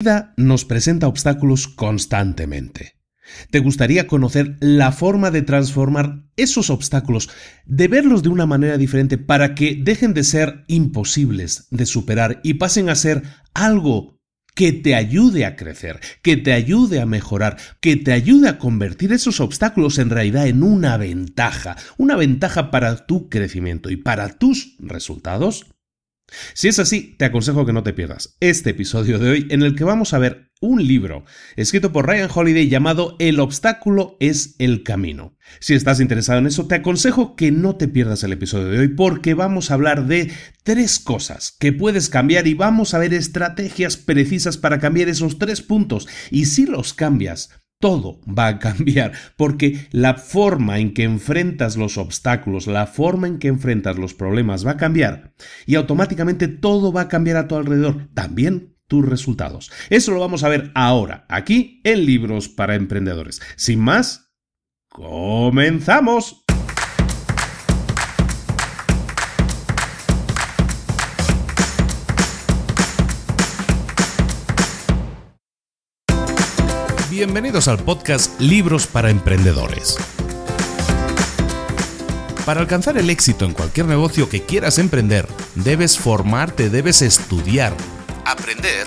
vida nos presenta obstáculos constantemente. ¿Te gustaría conocer la forma de transformar esos obstáculos, de verlos de una manera diferente para que dejen de ser imposibles de superar y pasen a ser algo que te ayude a crecer, que te ayude a mejorar, que te ayude a convertir esos obstáculos en realidad en una ventaja, una ventaja para tu crecimiento y para tus resultados? Si es así, te aconsejo que no te pierdas este episodio de hoy en el que vamos a ver un libro escrito por Ryan Holiday llamado El obstáculo es el camino. Si estás interesado en eso, te aconsejo que no te pierdas el episodio de hoy porque vamos a hablar de tres cosas que puedes cambiar y vamos a ver estrategias precisas para cambiar esos tres puntos. Y si los cambias, todo va a cambiar, porque la forma en que enfrentas los obstáculos, la forma en que enfrentas los problemas va a cambiar y automáticamente todo va a cambiar a tu alrededor, también tus resultados. Eso lo vamos a ver ahora, aquí en Libros para Emprendedores. Sin más, comenzamos. bienvenidos al podcast Libros para Emprendedores. Para alcanzar el éxito en cualquier negocio que quieras emprender, debes formarte, debes estudiar, aprender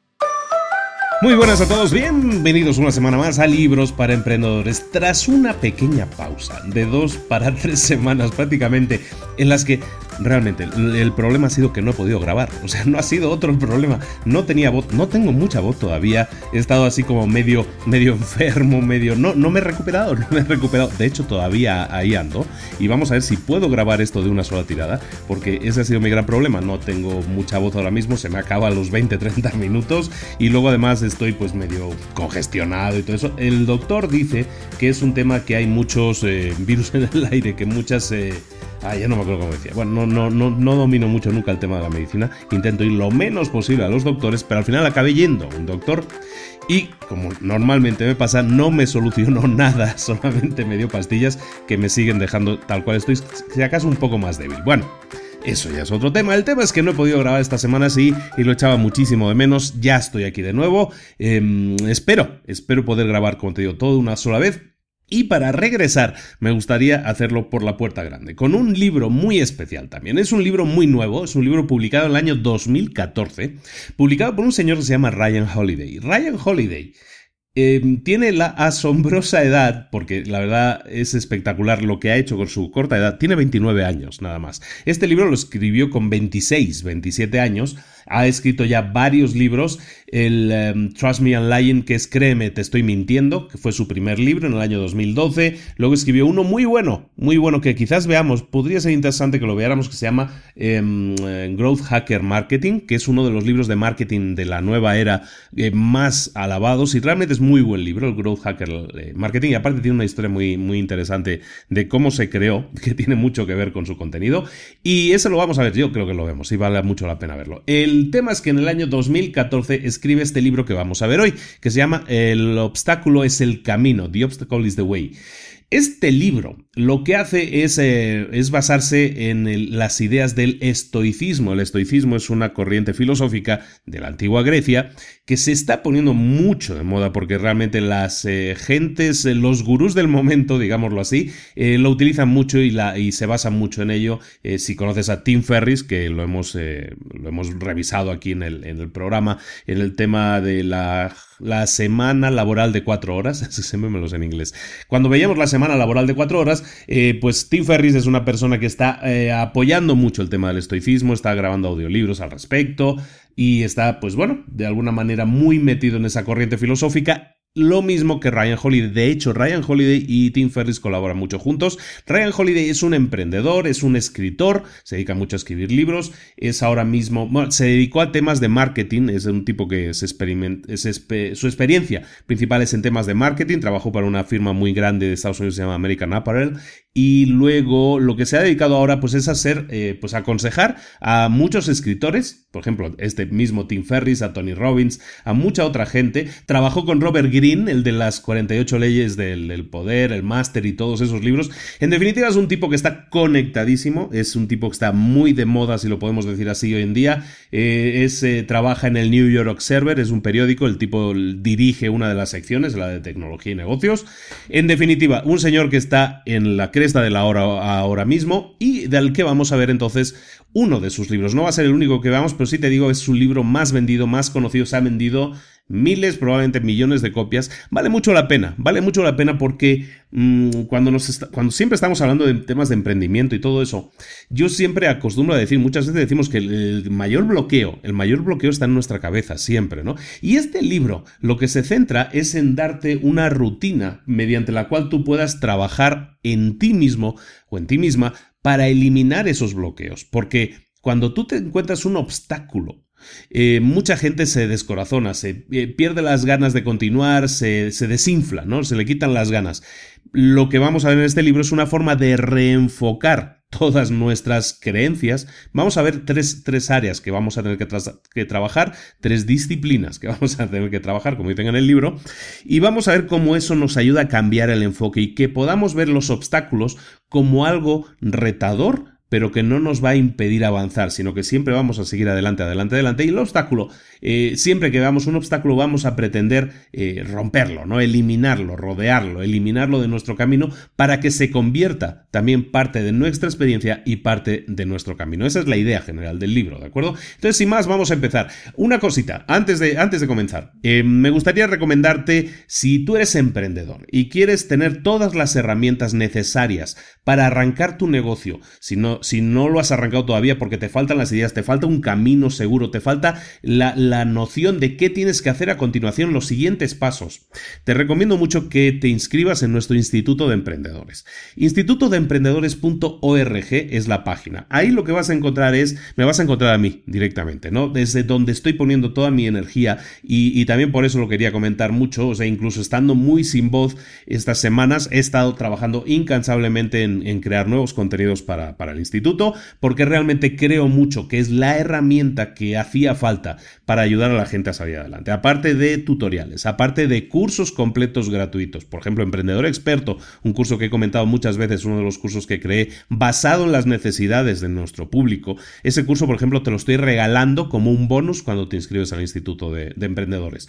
Muy buenas a todos, bienvenidos una semana más a Libros para Emprendedores. Tras una pequeña pausa de dos para tres semanas prácticamente, en las que realmente el, problema ha sido que no he podido grabar. O sea, no ha sido otro el problema. No tenía voz, no tengo mucha voz todavía. He estado así como medio, medio enfermo, medio. No, no me he recuperado, no me he recuperado. De hecho, todavía ahí ando. Y vamos a ver si puedo grabar esto de una sola tirada. Porque ese ha sido mi gran problema. No tengo mucha voz ahora mismo. Se me acaba a los 20, 30 minutos. Y luego además estoy pues medio congestionado y todo eso. El doctor dice que es un tema que hay muchos eh, virus en el aire, que muchas. Eh, Ah, ya no me acuerdo cómo decía. Bueno, no, no, no, no domino mucho nunca el tema de la medicina. Intento ir lo menos posible a los doctores, pero al final acabé yendo a un doctor y, como normalmente me pasa, no me solucionó nada. Solamente me dio pastillas que me siguen dejando tal cual estoy, si acaso un poco más débil. Bueno. Eso ya es otro tema. El tema es que no he podido grabar esta semana, así y lo echaba muchísimo de menos. Ya estoy aquí de nuevo. Em, espero, espero poder grabar, como te digo, todo una sola vez y para regresar, me gustaría hacerlo por la puerta grande, con un libro muy especial también. Es un libro muy nuevo, es un libro publicado en el año 2014, publicado por un señor que se llama Ryan Holiday. Ryan Holiday. Em, tiene la asombrosa edad, porque la verdad es espectacular lo que ha hecho con su corta edad, tiene 29 años nada más. Este libro lo escribió con 26, 27 años, ha escrito ya varios libros, el em, Trust Me and Lying, que es Créeme, te estoy mintiendo, que fue su primer libro en el año 2012, luego escribió uno muy bueno, muy bueno, que quizás veamos, podría ser interesante que lo veáramos, que se llama em, eh, Growth Hacker Marketing, que es uno de los libros de marketing de la nueva era eh, más alabados y realmente es muy buen libro, el Growth Hacker eh, Marketing, y aparte tiene una historia muy, muy interesante de cómo se creó, que tiene mucho que ver con su contenido, y ese lo vamos a ver, yo creo que lo vemos y vale mucho la pena verlo. El el tema es que en el año 2014 escribe este libro que vamos a ver hoy, que se llama El obstáculo es el camino, The Obstacle is the Way. Este libro lo que hace es, eh, es basarse en las ideas del estoicismo. El estoicismo es una corriente filosófica de la antigua Grecia que se está poniendo mucho de moda porque realmente las eh, gentes, eh, los gurús del momento, digámoslo así, lo utilizan mucho y, la, y, se basan mucho en ello. si conoces a Tim Ferris, que lo hemos, lo hemos revisado aquí en el, en el programa, en el tema de la semana laboral de cuatro horas, siempre me en inglés. Cuando veíamos la semana laboral de cuatro horas, eh, pues Tim Ferris es una persona que está eh, apoyando mucho el tema del estoicismo, está grabando audiolibros al respecto y está, pues bueno, de alguna manera muy metido en esa corriente filosófica lo mismo que Ryan Holiday. De hecho, Ryan Holiday y Tim Ferris colaboran mucho juntos. Ryan Holiday es un emprendedor, es un escritor, se dedica mucho a escribir libros, es ahora mismo, se dedicó a temas de marketing, es un tipo que su experiencia principal es en temas de marketing, trabajó para una firma muy grande de Estados Unidos que se llama American Apparel y luego lo que se ha dedicado ahora pues es hacer, eh, pues aconsejar a muchos escritores, por ejemplo, este mismo Tim Ferris, a Tony Robbins, a mucha otra gente. Trabajó con Robert Greene, el de las 48 leyes del, poder, el máster y todos esos libros. En definitiva es un tipo que está conectadísimo, es un tipo que está muy de moda, si lo podemos decir así hoy en día. Eh, eh, trabaja en el New York Observer, es un periódico, el tipo dirige una de las secciones, la de tecnología y negocios. En definitiva, un señor que está en la esta de la hora ahora mismo y del que vamos a ver entonces uno de sus libros. No va a ser el único que veamos, pero sí te digo, es su libro más vendido, más conocido, se ha vendido miles, probablemente millones de copias, vale mucho la pena, vale mucho la pena porque mm, cuando, cuando siempre estamos hablando de temas de emprendimiento y todo eso, yo siempre acostumbro a decir, muchas veces decimos que el, mayor bloqueo, el mayor bloqueo está en nuestra cabeza, siempre, ¿no? Y este libro lo que se centra es en darte una rutina mediante la cual tú puedas trabajar en ti mismo o en ti misma para eliminar esos bloqueos, porque cuando tú te encuentras un obstáculo, eh, mucha gente se descorazona, se eh, pierde las ganas de continuar, se, se desinfla, ¿no? Se le quitan las ganas. Lo que vamos a ver en este libro es una forma de reenfocar todas nuestras creencias, vamos a ver tres, tres áreas que vamos a tener que, trabajar, tres disciplinas que vamos a tener que trabajar, como dicen en el libro, y vamos a ver cómo eso nos ayuda a cambiar el enfoque y que podamos ver los obstáculos como algo retador pero que no nos va a impedir avanzar, sino que siempre vamos a seguir adelante, adelante, adelante. Y el obstáculo eh, siempre que veamos un obstáculo vamos a pretender eh, romperlo, ¿no? Eliminarlo, rodearlo, eliminarlo de nuestro camino para que se convierta también parte de nuestra experiencia y parte de nuestro camino. Esa es la idea general del libro, ¿de acuerdo? Entonces, sin más, vamos a empezar. Una cosita, antes de, antes de comenzar, eh, me gustaría recomendarte, si tú eres emprendedor y quieres tener todas las herramientas necesarias para arrancar tu negocio, si no, si no lo has arrancado todavía porque te faltan las ideas, te falta un camino seguro, te falta la la noción de qué tienes que hacer a continuación, los siguientes pasos. Te recomiendo mucho que te inscribas en nuestro Instituto de Emprendedores. instituto de emprendedores.org es la página. Ahí lo que vas a encontrar es, me vas a encontrar a mí directamente, ¿no? Desde donde estoy poniendo toda mi energía y, también por eso lo quería comentar mucho, o sea, incluso estando muy sin voz estas semanas, he estado trabajando incansablemente en, en crear nuevos contenidos para, para el instituto, porque realmente creo mucho que es la herramienta que hacía falta para ayudar a la gente a salir adelante. Aparte de tutoriales, aparte de cursos completos gratuitos, por ejemplo, Emprendedor Experto, un curso que he comentado muchas veces, uno de los cursos que creé basado en las necesidades de nuestro público. Ese curso, por ejemplo, te lo estoy regalando como un bonus cuando te inscribes al Instituto de, de Emprendedores.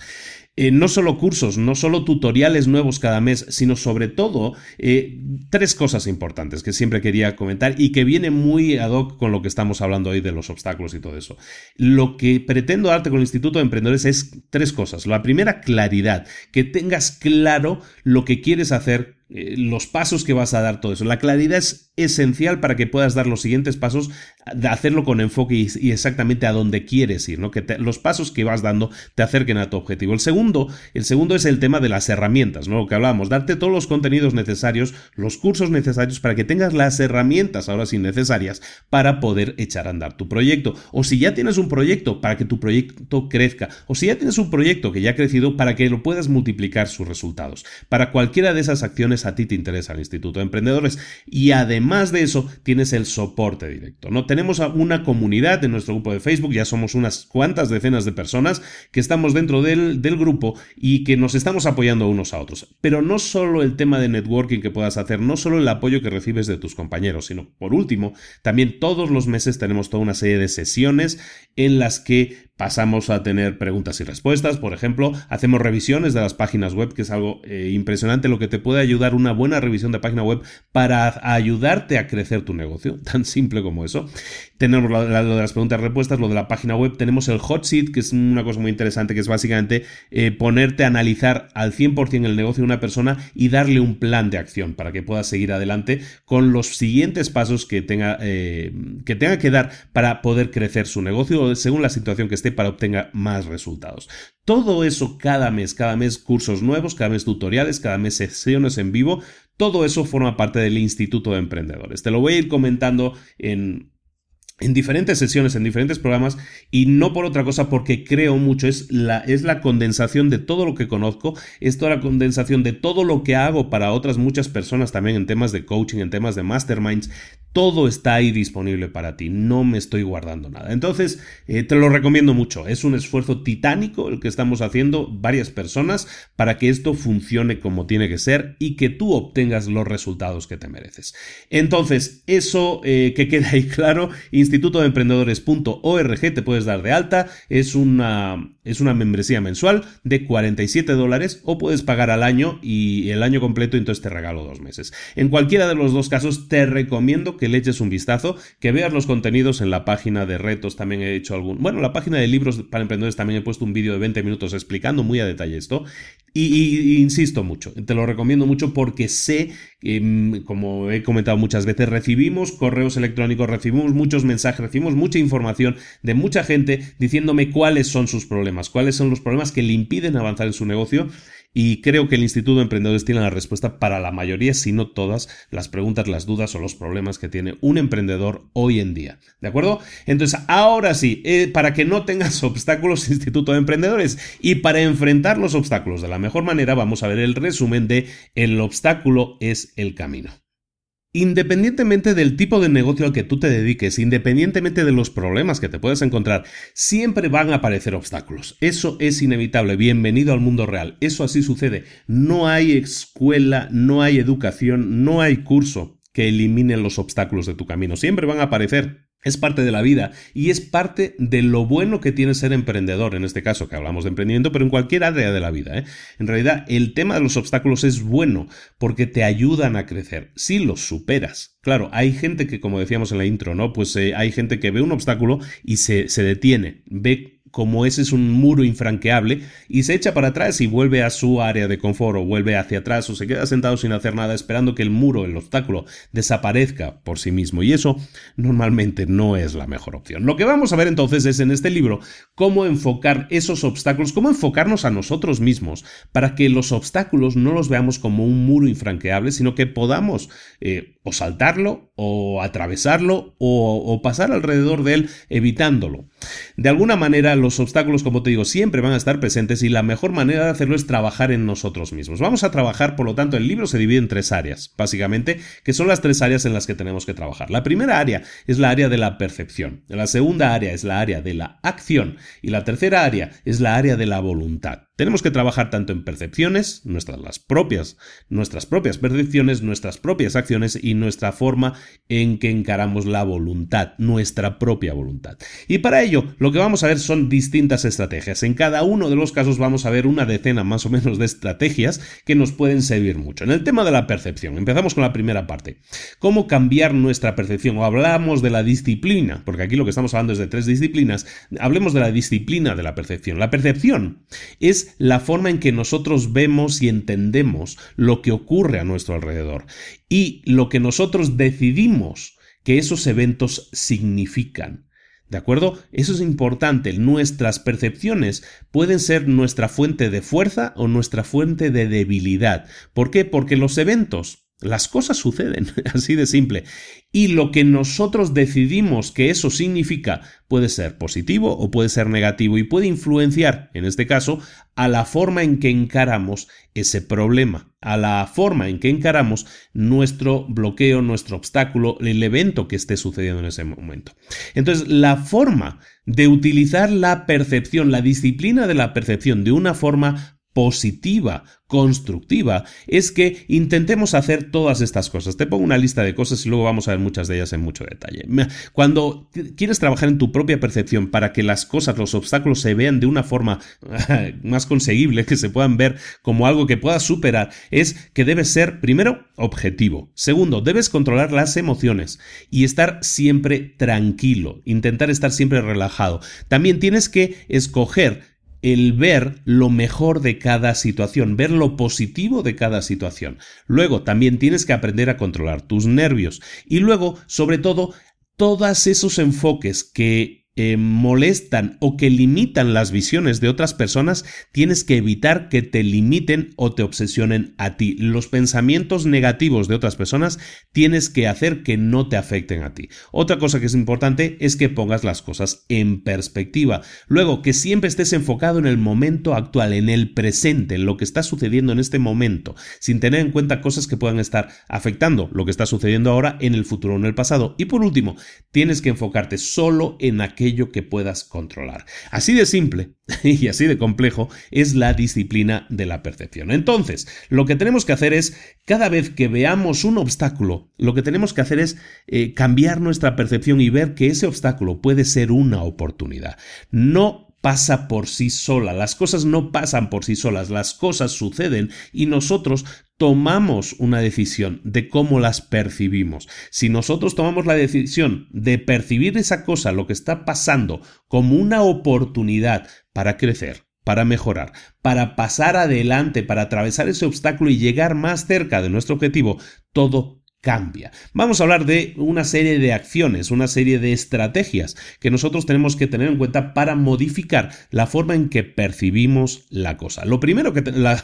Eh, no solo cursos, no solo tutoriales nuevos cada mes, sino sobre todo eh, tres cosas importantes que siempre quería comentar y que viene muy ad hoc con lo que estamos hablando hoy de los obstáculos y todo eso. Lo que pretendo darte con el Instituto de Emprendedores es tres cosas. La primera, claridad, que tengas claro lo que quieres hacer eh, los pasos que vas a dar, todo eso. La claridad es esencial para que puedas dar los siguientes pasos de hacerlo con enfoque y, exactamente a dónde quieres ir, ¿no? Que los pasos que vas dando te acerquen a tu objetivo. El segundo, el segundo es el tema de las herramientas, ¿no? Lo que hablábamos, darte todos los contenidos necesarios, los cursos necesarios para que tengas las herramientas ahora sí necesarias para poder echar a andar tu proyecto. O si ya tienes un proyecto, para que tu proyecto crezca. O si ya tienes un proyecto que ya ha crecido, para que lo puedas multiplicar sus resultados. Para cualquiera de esas acciones a ti te interesa el Instituto de Emprendedores. Y además de eso, tienes el soporte directo, tenemos una comunidad en nuestro grupo de Facebook, ya somos unas cuantas decenas de personas que estamos dentro del, del grupo y que nos estamos apoyando unos a otros. Pero no solo el tema de networking que puedas hacer, no solo el apoyo que recibes de tus compañeros, sino por último, también todos los meses tenemos toda una serie de sesiones en las que pasamos a tener preguntas y respuestas, por ejemplo, hacemos revisiones de las páginas web, que es algo eh, impresionante lo que te puede ayudar una buena revisión de página web para ayudarte a crecer tu negocio, tan simple como eso. Tenemos lo, de las preguntas y respuestas, lo de la página web, tenemos el hot seat, que es una cosa muy interesante, que es básicamente eh, ponerte a analizar al 100% el negocio de una persona y darle un plan de acción para que pueda seguir adelante con los siguientes pasos que tenga, eh, que, tenga que dar para poder crecer su negocio según la situación que para obtener más resultados. Todo eso cada mes, cada mes cursos nuevos, cada mes tutoriales, cada mes sesiones en vivo, todo eso forma parte del Instituto de Emprendedores. Te lo voy a ir comentando en en diferentes sesiones, en diferentes programas, y no por otra cosa, porque creo mucho, es la, es la condensación de todo lo que conozco, es toda la condensación de todo lo que hago para otras muchas personas también en temas de coaching, en temas de masterminds, todo está ahí disponible para ti, no me estoy guardando nada. Entonces, eh, te lo recomiendo mucho, es un esfuerzo titánico el que estamos haciendo varias personas para que esto funcione como tiene que ser y que tú obtengas los resultados que te mereces. Entonces, eso eh, que queda ahí claro, Instituto de Emprendedores.org te puedes dar de alta. Es una, es una membresía mensual de 47 dólares o puedes pagar al año y el año completo y entonces te regalo dos meses. En cualquiera de los dos casos te recomiendo que le eches un vistazo, que veas los contenidos en la página de retos. También he hecho algún... Bueno, la página de libros para emprendedores también he puesto un vídeo de 20 minutos explicando muy a detalle esto. Y, insisto mucho, te lo recomiendo mucho porque sé, em, como he comentado muchas veces, recibimos correos electrónicos, recibimos muchos mensajes, recibimos mucha información de mucha gente diciéndome cuáles son sus problemas, cuáles son los problemas que le impiden avanzar en su negocio y creo que el Instituto de Emprendedores tiene la respuesta para la mayoría, si no todas, las preguntas, las dudas o los problemas que tiene un emprendedor hoy en día. ¿De acuerdo? Entonces, ahora sí, eh, para que no tengas obstáculos, Instituto de Emprendedores, y para enfrentar los obstáculos de la mejor manera, vamos a ver el resumen de El obstáculo es el camino. Independientemente del tipo de negocio al que tú te dediques, independientemente de los problemas que te puedas encontrar, siempre van a aparecer obstáculos. Eso es inevitable. Bienvenido al mundo real. Eso así sucede. No hay escuela, no hay educación, no hay curso que elimine los obstáculos de tu camino. Siempre van a aparecer. Es parte de la vida y es parte de lo bueno que tiene ser emprendedor, en este caso que hablamos de emprendimiento, pero en cualquier área de la vida. ¿eh? En realidad, el tema de los obstáculos es bueno porque te ayudan a crecer, si los superas. Claro, hay gente que, como decíamos en la intro, ¿no? Pues eh, hay gente que ve un obstáculo y se, se detiene, ve como ese es un muro infranqueable, y se echa para atrás y vuelve a su área de confort, o vuelve hacia atrás, o se queda sentado sin hacer nada, esperando que el muro, el obstáculo, desaparezca por sí mismo. Y eso normalmente no es la mejor opción. Lo que vamos a ver entonces es en este libro cómo enfocar esos obstáculos, cómo enfocarnos a nosotros mismos, para que los obstáculos no los veamos como un muro infranqueable, sino que podamos... Eh, o saltarlo, o atravesarlo, o, pasar alrededor de él evitándolo. De alguna manera, los obstáculos, como te digo, siempre van a estar presentes y la mejor manera de hacerlo es trabajar en nosotros mismos. Vamos a trabajar, por lo tanto, el libro se divide en tres áreas, básicamente, que son las tres áreas en las que tenemos que trabajar. La primera área es la área de la percepción, la segunda área es la área de la acción y la tercera área es la área de la voluntad. Tenemos que trabajar tanto en percepciones, nuestras las propias, nuestras propias percepciones, nuestras propias acciones y nuestra forma en que encaramos la voluntad, nuestra propia voluntad. Y para ello, lo que vamos a ver son distintas estrategias. En cada uno de los casos vamos a ver una decena más o menos de estrategias que nos pueden servir mucho. En el tema de la percepción, empezamos con la primera parte. ¿Cómo cambiar nuestra percepción? O hablamos de la disciplina, porque aquí lo que estamos hablando es de tres disciplinas. Hablemos de la disciplina de la percepción. La percepción es la forma en que nosotros vemos y entendemos lo que ocurre a nuestro alrededor y lo que nosotros decidimos que esos eventos significan. ¿De acuerdo? Eso es importante. Nuestras percepciones pueden ser nuestra fuente de fuerza o nuestra fuente de debilidad. ¿Por qué? Porque los eventos las cosas suceden, así de simple. Y lo que nosotros decidimos que eso significa puede ser positivo o puede ser negativo y puede influenciar, en este caso, a la forma en que encaramos ese problema, a la forma en que encaramos nuestro bloqueo, nuestro obstáculo, el evento que esté sucediendo en ese momento. Entonces, la forma de utilizar la percepción, la disciplina de la percepción de una forma positiva, constructiva, es que intentemos hacer todas estas cosas. Te pongo una lista de cosas y luego vamos a ver muchas de ellas en mucho detalle. Cuando quieres trabajar en tu propia percepción para que las cosas, los obstáculos se vean de una forma más conseguible, que se puedan ver como algo que puedas superar, es que debes ser, primero, objetivo. Segundo, debes controlar las emociones y estar siempre tranquilo, intentar estar siempre relajado. También tienes que escoger el ver lo mejor de cada situación, ver lo positivo de cada situación. Luego, también tienes que aprender a controlar tus nervios. Y luego, sobre todo, todos esos enfoques que eh, molestan o que limitan las visiones de otras personas, tienes que evitar que te limiten o te obsesionen a ti. Los pensamientos negativos de otras personas tienes que hacer que no te afecten a ti. Otra cosa que es importante es que pongas las cosas en perspectiva. Luego, que siempre estés enfocado en el momento actual, en el presente, en lo que está sucediendo en este momento, sin tener en cuenta cosas que puedan estar afectando lo que está sucediendo ahora en el futuro o en el pasado. Y por último, tienes que enfocarte solo en aquello aquello que puedas controlar. Así de simple y así de complejo es la disciplina de la percepción. Entonces, lo que tenemos que hacer es, cada vez que veamos un obstáculo, lo que tenemos que hacer es eh, cambiar nuestra percepción y ver que ese obstáculo puede ser una oportunidad. No pasa por sí sola, las cosas no pasan por sí solas, las cosas suceden y nosotros tomamos una decisión de cómo las percibimos. Si nosotros tomamos la decisión de percibir esa cosa, lo que está pasando, como una oportunidad para crecer, para mejorar, para pasar adelante, para atravesar ese obstáculo y llegar más cerca de nuestro objetivo, todo cambia. Vamos a hablar de una serie de acciones, una serie de estrategias que nosotros tenemos que tener en cuenta para modificar la forma en que percibimos la cosa. Lo primero que la,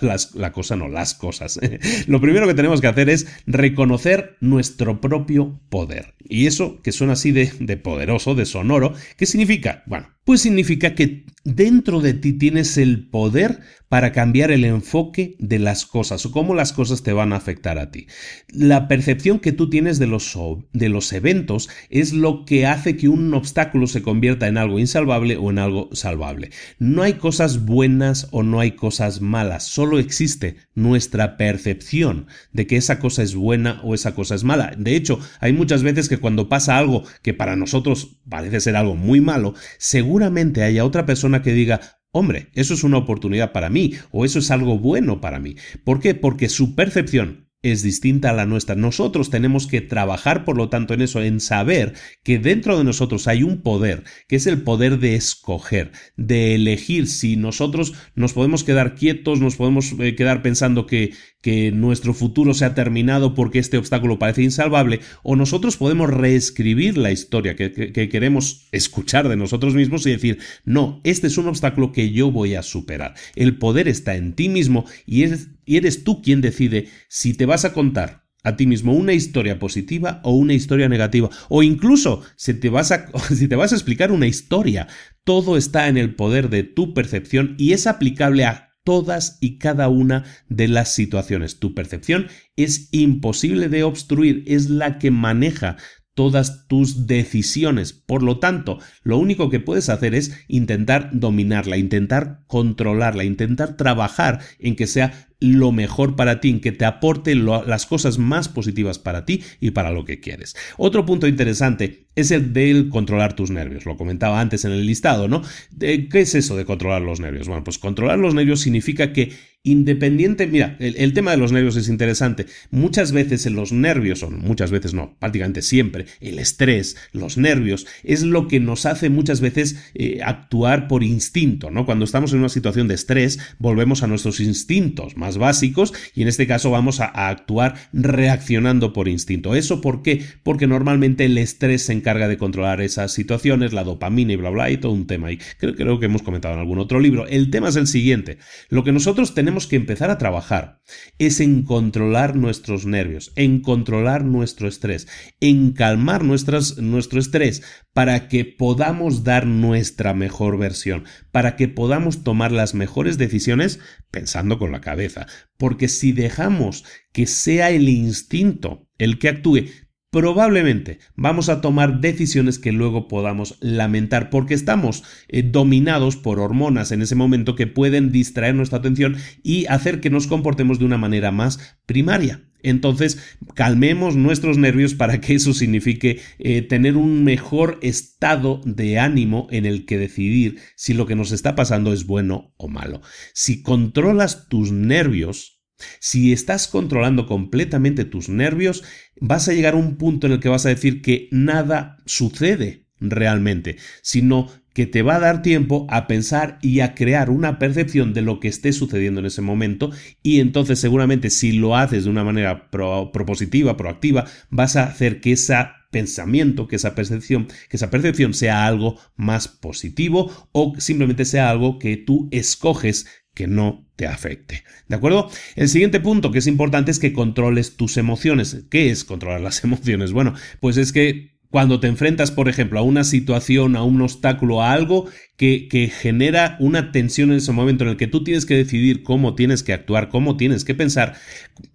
cosa no, las cosas. Lo primero que tenemos que hacer es reconocer nuestro propio poder. Y eso que suena así de poderoso, de sonoro, ¿qué significa? Bueno, pues significa que dentro de ti tienes el poder para cambiar el enfoque de las cosas o cómo las cosas te van a afectar a ti. La percepción que tú tienes de los, de los eventos es lo que hace que un obstáculo se convierta en algo insalvable o en algo salvable. No hay cosas buenas o no hay cosas malas, solo existe nuestra percepción de que esa cosa es buena o esa cosa es mala. De hecho, hay muchas veces que cuando pasa algo que para nosotros parece ser algo muy malo, seguramente haya otra persona que diga, hombre, eso es una oportunidad para mí o eso es algo bueno para mí. ¿Por qué? Porque su percepción es distinta a la nuestra. Nosotros tenemos que trabajar, por lo tanto, en eso, en saber que dentro de nosotros hay un poder, que es el poder de escoger, de elegir si nosotros nos podemos quedar quietos, nos podemos eh, quedar pensando que, que nuestro futuro se ha terminado porque este obstáculo parece insalvable, o nosotros podemos reescribir la historia que queremos escuchar de nosotros mismos y decir, no, este es un obstáculo que yo voy a superar. El poder está en ti mismo y es y eres tú quien decide si te vas a contar a ti mismo una historia positiva o una historia negativa o incluso si te vas a, si te vas a explicar una historia. Todo está en el poder de tu percepción y es aplicable a todas y cada una de las situaciones. Tu percepción es imposible de obstruir, es la que maneja todas tus decisiones. Por lo tanto, lo único que puedes hacer es intentar dominarla, intentar controlarla, intentar trabajar en que sea lo mejor para ti, en que te aporte las cosas más positivas para ti y para lo que quieres. Otro punto interesante es el de controlar tus nervios. Lo comentaba antes en el listado, ¿no? ¿Qué es eso de controlar los nervios? Bueno, pues controlar los nervios significa que Independiente, mira, el, tema de los nervios es interesante. Muchas veces en los nervios, o muchas veces no, prácticamente siempre, el estrés, los nervios, es lo que nos hace muchas veces eh, actuar por instinto, ¿no? Cuando estamos en una situación de estrés, volvemos a nuestros instintos más básicos y en este caso vamos a, actuar reaccionando por instinto. ¿Eso por qué? Porque normalmente el estrés se encarga de controlar esas situaciones, la dopamina y bla, bla, y todo un tema. Y creo, creo que hemos comentado en algún otro libro. El tema es el siguiente. Lo que nosotros tenemos tenemos que empezar a trabajar es en controlar nuestros nervios, en controlar nuestro estrés, en calmar nuestras, nuestro estrés para que podamos dar nuestra mejor versión, para que podamos tomar las mejores decisiones pensando con la cabeza. Porque si dejamos que sea el instinto el que actúe, probablemente vamos a tomar decisiones que luego podamos lamentar porque estamos eh, dominados por hormonas en ese momento que pueden distraer nuestra atención y hacer que nos comportemos de una manera más primaria. Entonces, calmemos nuestros nervios para que eso signifique eh, tener un mejor estado de ánimo en el que decidir si lo que nos está pasando es bueno o malo. Si controlas tus nervios, si estás controlando completamente tus nervios, vas a llegar a un punto en el que vas a decir que nada sucede realmente, sino que te va a dar tiempo a pensar y a crear una percepción de lo que esté sucediendo en ese momento y entonces seguramente si lo haces de una manera propositiva, proactiva, vas a hacer que ese pensamiento, que esa percepción, que esa percepción sea algo más positivo o simplemente sea algo que tú escoges que no te afecte. ¿De acuerdo? El siguiente punto que es importante es que controles tus emociones. ¿Qué es controlar las emociones? Bueno, pues es que cuando te enfrentas, por ejemplo, a una situación, a un obstáculo, a algo que, genera una tensión en ese momento en el que tú tienes que decidir cómo tienes que actuar, cómo tienes que pensar.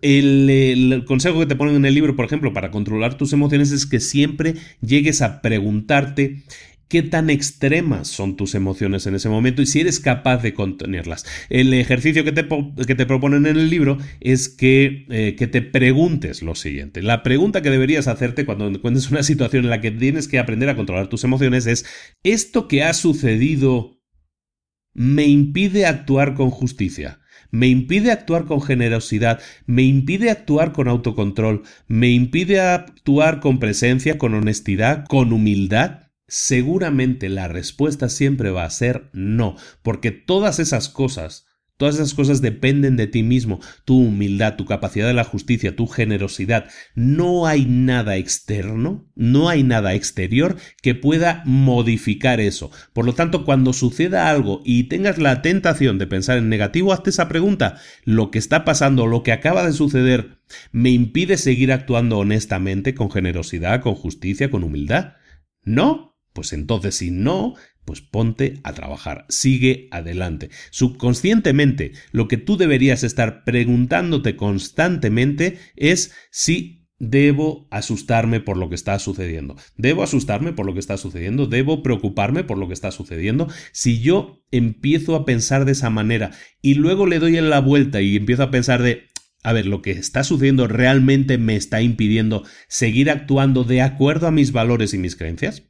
El, el, consejo que te ponen en el libro, por ejemplo, para controlar tus emociones es que siempre llegues a preguntarte qué tan extremas son tus emociones en ese momento y si eres capaz de contenerlas. El ejercicio que te, que te proponen en el libro es que, eh, que te preguntes lo siguiente. La pregunta que deberías hacerte cuando encuentres una situación en la que tienes que aprender a controlar tus emociones es, ¿esto que ha sucedido me impide actuar con justicia? me impide actuar con generosidad, me impide actuar con autocontrol, me impide actuar con presencia, con honestidad, con humildad seguramente la respuesta siempre va a ser no, porque todas esas cosas, todas esas cosas dependen de ti mismo, tu humildad, tu capacidad de la justicia, tu generosidad. No hay nada externo, no hay nada exterior que pueda modificar eso. Por lo tanto, cuando suceda algo y tengas la tentación de pensar en negativo, hazte esa pregunta. Lo que está pasando, lo que acaba de suceder, ¿me impide seguir actuando honestamente, con generosidad, con justicia, con humildad? No, pues entonces si no, pues ponte a trabajar, sigue adelante. Subconscientemente, lo que tú deberías estar preguntándote constantemente es si debo asustarme por lo que está sucediendo. Debo asustarme por lo que está sucediendo, debo preocuparme por lo que está sucediendo. Si yo empiezo a pensar de esa manera y luego le doy en la vuelta y empiezo a pensar de, a ver, lo que está sucediendo realmente me está impidiendo seguir actuando de acuerdo a mis valores y mis creencias.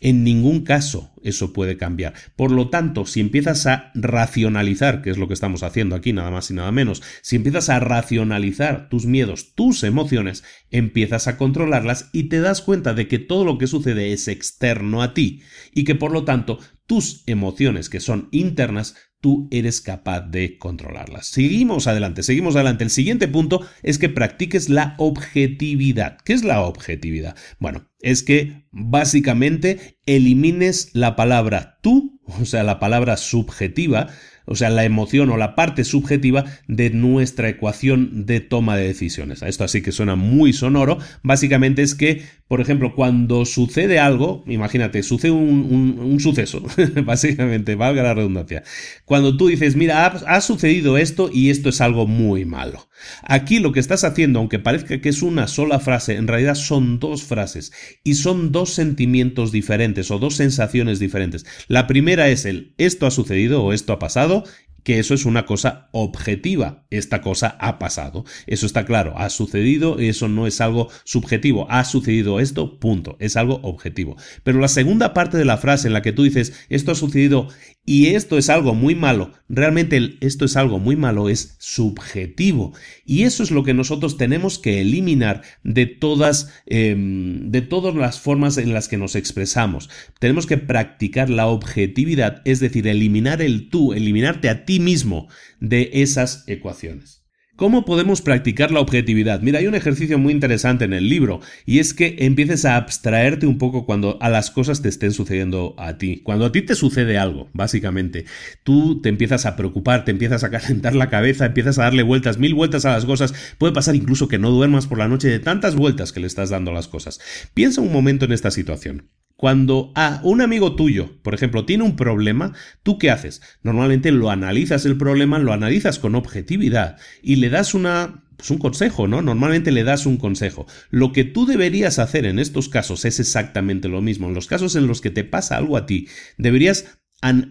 En ningún caso eso puede cambiar. Por lo tanto, si empiezas a racionalizar, que es lo que estamos haciendo aquí nada más y nada menos, si empiezas a racionalizar tus miedos, tus emociones, empiezas a controlarlas y te das cuenta de que todo lo que sucede es externo a ti y que por lo tanto tus emociones que son internas tú eres capaz de controlarlas. Seguimos adelante, seguimos adelante. El siguiente punto es que practiques la objetividad. ¿Qué es la objetividad? Bueno, es que básicamente elimines la palabra tú, o sea, la palabra subjetiva, o sea, la emoción o la parte subjetiva de nuestra ecuación de toma de decisiones. Esto así que suena muy sonoro. Básicamente es que, por ejemplo, cuando sucede algo, imagínate, sucede un, suceso, básicamente, valga la redundancia. Cuando tú dices, mira, ha sucedido esto y esto es algo muy malo. Aquí lo que estás haciendo, aunque parezca que es una sola frase, en realidad son dos frases y son dos sentimientos diferentes o dos sensaciones diferentes. La primera es el esto ha sucedido o esto ha pasado que eso es una cosa objetiva. Esta cosa ha pasado. Eso está claro, ha sucedido, y eso no es algo subjetivo. Ha sucedido esto, punto. Es algo objetivo. Pero la segunda parte de la frase en la que tú dices, esto ha sucedido y esto es algo muy malo. Realmente esto es algo muy malo, es subjetivo. Y eso es lo que nosotros tenemos que eliminar de todas, em, de todas las formas en las que nos expresamos. Tenemos que practicar la objetividad, es decir, eliminar el tú, eliminarte a ti mismo de esas ecuaciones. ¿Cómo podemos practicar la objetividad? Mira, hay un ejercicio muy interesante en el libro y es que empieces a abstraerte un poco cuando a las cosas te estén sucediendo a ti. Cuando a ti te sucede algo, básicamente, tú te empiezas a preocupar, te empiezas a calentar la cabeza, empiezas a darle vueltas, mil vueltas a las cosas. Puede pasar incluso que no duermas por la noche de tantas vueltas que le estás dando a las cosas. Piensa un momento en esta situación. Cuando a ah, un amigo tuyo, por ejemplo, tiene un problema, ¿tú qué haces? Normalmente lo analizas el problema, lo analizas con objetividad y le das una pues, un consejo, ¿no? Normalmente le das un consejo. Lo que tú deberías hacer en estos casos es exactamente lo mismo. En los casos en los que te pasa algo a ti, deberías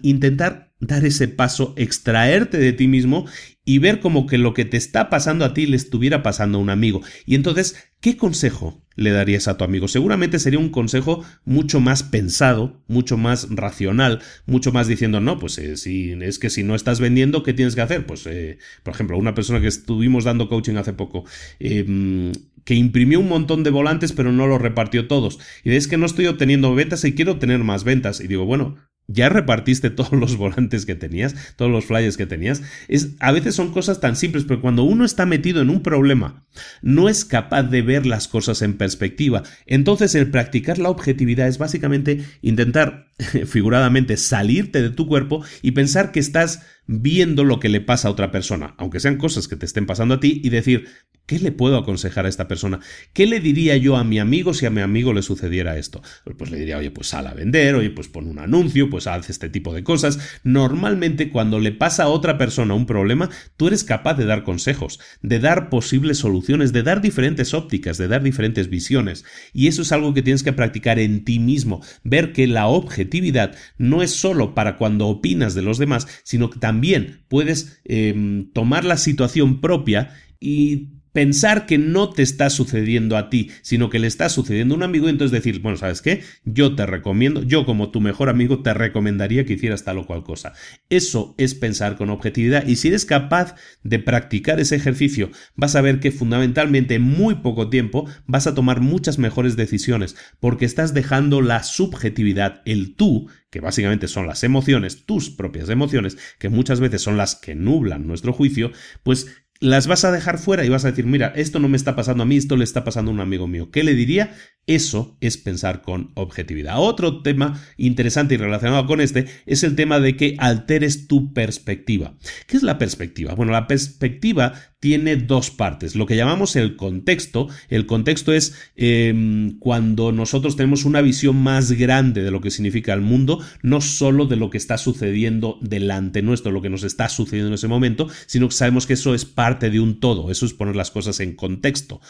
intentar dar ese paso, extraerte de ti mismo y ver como que lo que te está pasando a ti le estuviera pasando a un amigo. Y entonces ¿Qué consejo le darías a tu amigo? Seguramente sería un consejo mucho más pensado, mucho más racional, mucho más diciendo, no, pues eh, es que si no estás vendiendo, ¿qué tienes que hacer? Pues, eh, por ejemplo, una persona que estuvimos dando coaching hace poco, em, que imprimió un montón de volantes pero no los repartió todos. Y es que no estoy obteniendo ventas y quiero obtener más ventas. Y digo, bueno, ya repartiste todos los volantes que tenías, todos los flyers que tenías. Es, a veces son cosas tan simples, pero cuando uno está metido en un problema, no es capaz de ver las cosas en perspectiva. Entonces el practicar la objetividad es básicamente intentar, figuradamente, salirte de tu cuerpo y pensar que estás viendo lo que le pasa a otra persona, aunque sean cosas que te estén pasando a ti, y decir, ¿qué le puedo aconsejar a esta persona? ¿Qué le diría yo a mi amigo si a mi amigo le sucediera esto? Pues le diría, oye, pues sal a vender, oye, pues pon un anuncio, pues haz este tipo de cosas. Normalmente cuando le pasa a otra persona un problema, tú eres capaz de dar consejos, de dar posibles soluciones, de dar diferentes ópticas, de dar diferentes visiones. Y eso es algo que tienes que practicar en ti mismo, ver que la objetividad no es solo para cuando opinas de los demás, sino que también también puedes em, tomar la situación propia y pensar que no te está sucediendo a ti, sino que le está sucediendo a un amigo entonces decir, bueno, ¿sabes qué? Yo te recomiendo, yo como tu mejor amigo te recomendaría que hicieras tal o cual cosa. Eso es pensar con objetividad y si eres capaz de practicar ese ejercicio, vas a ver que fundamentalmente en muy poco tiempo vas a tomar muchas mejores decisiones porque estás dejando la subjetividad, el tú, que básicamente son las emociones, tus propias emociones, que muchas veces son las que nublan nuestro juicio, pues las vas a dejar fuera y vas a decir, mira, esto no me está pasando a mí, esto le está pasando a un amigo mío. ¿Qué le diría? Eso es pensar con objetividad. Otro tema interesante y relacionado con este es el tema de que alteres tu perspectiva. ¿Qué es la perspectiva? Bueno, la perspectiva tiene dos partes. Lo que llamamos el contexto. El contexto es em, cuando nosotros tenemos una visión más grande de lo que significa el mundo, no solo de lo que está sucediendo delante nuestro, lo que nos está sucediendo en ese momento, sino que sabemos que eso es parte de un todo. Eso es poner las cosas en contexto.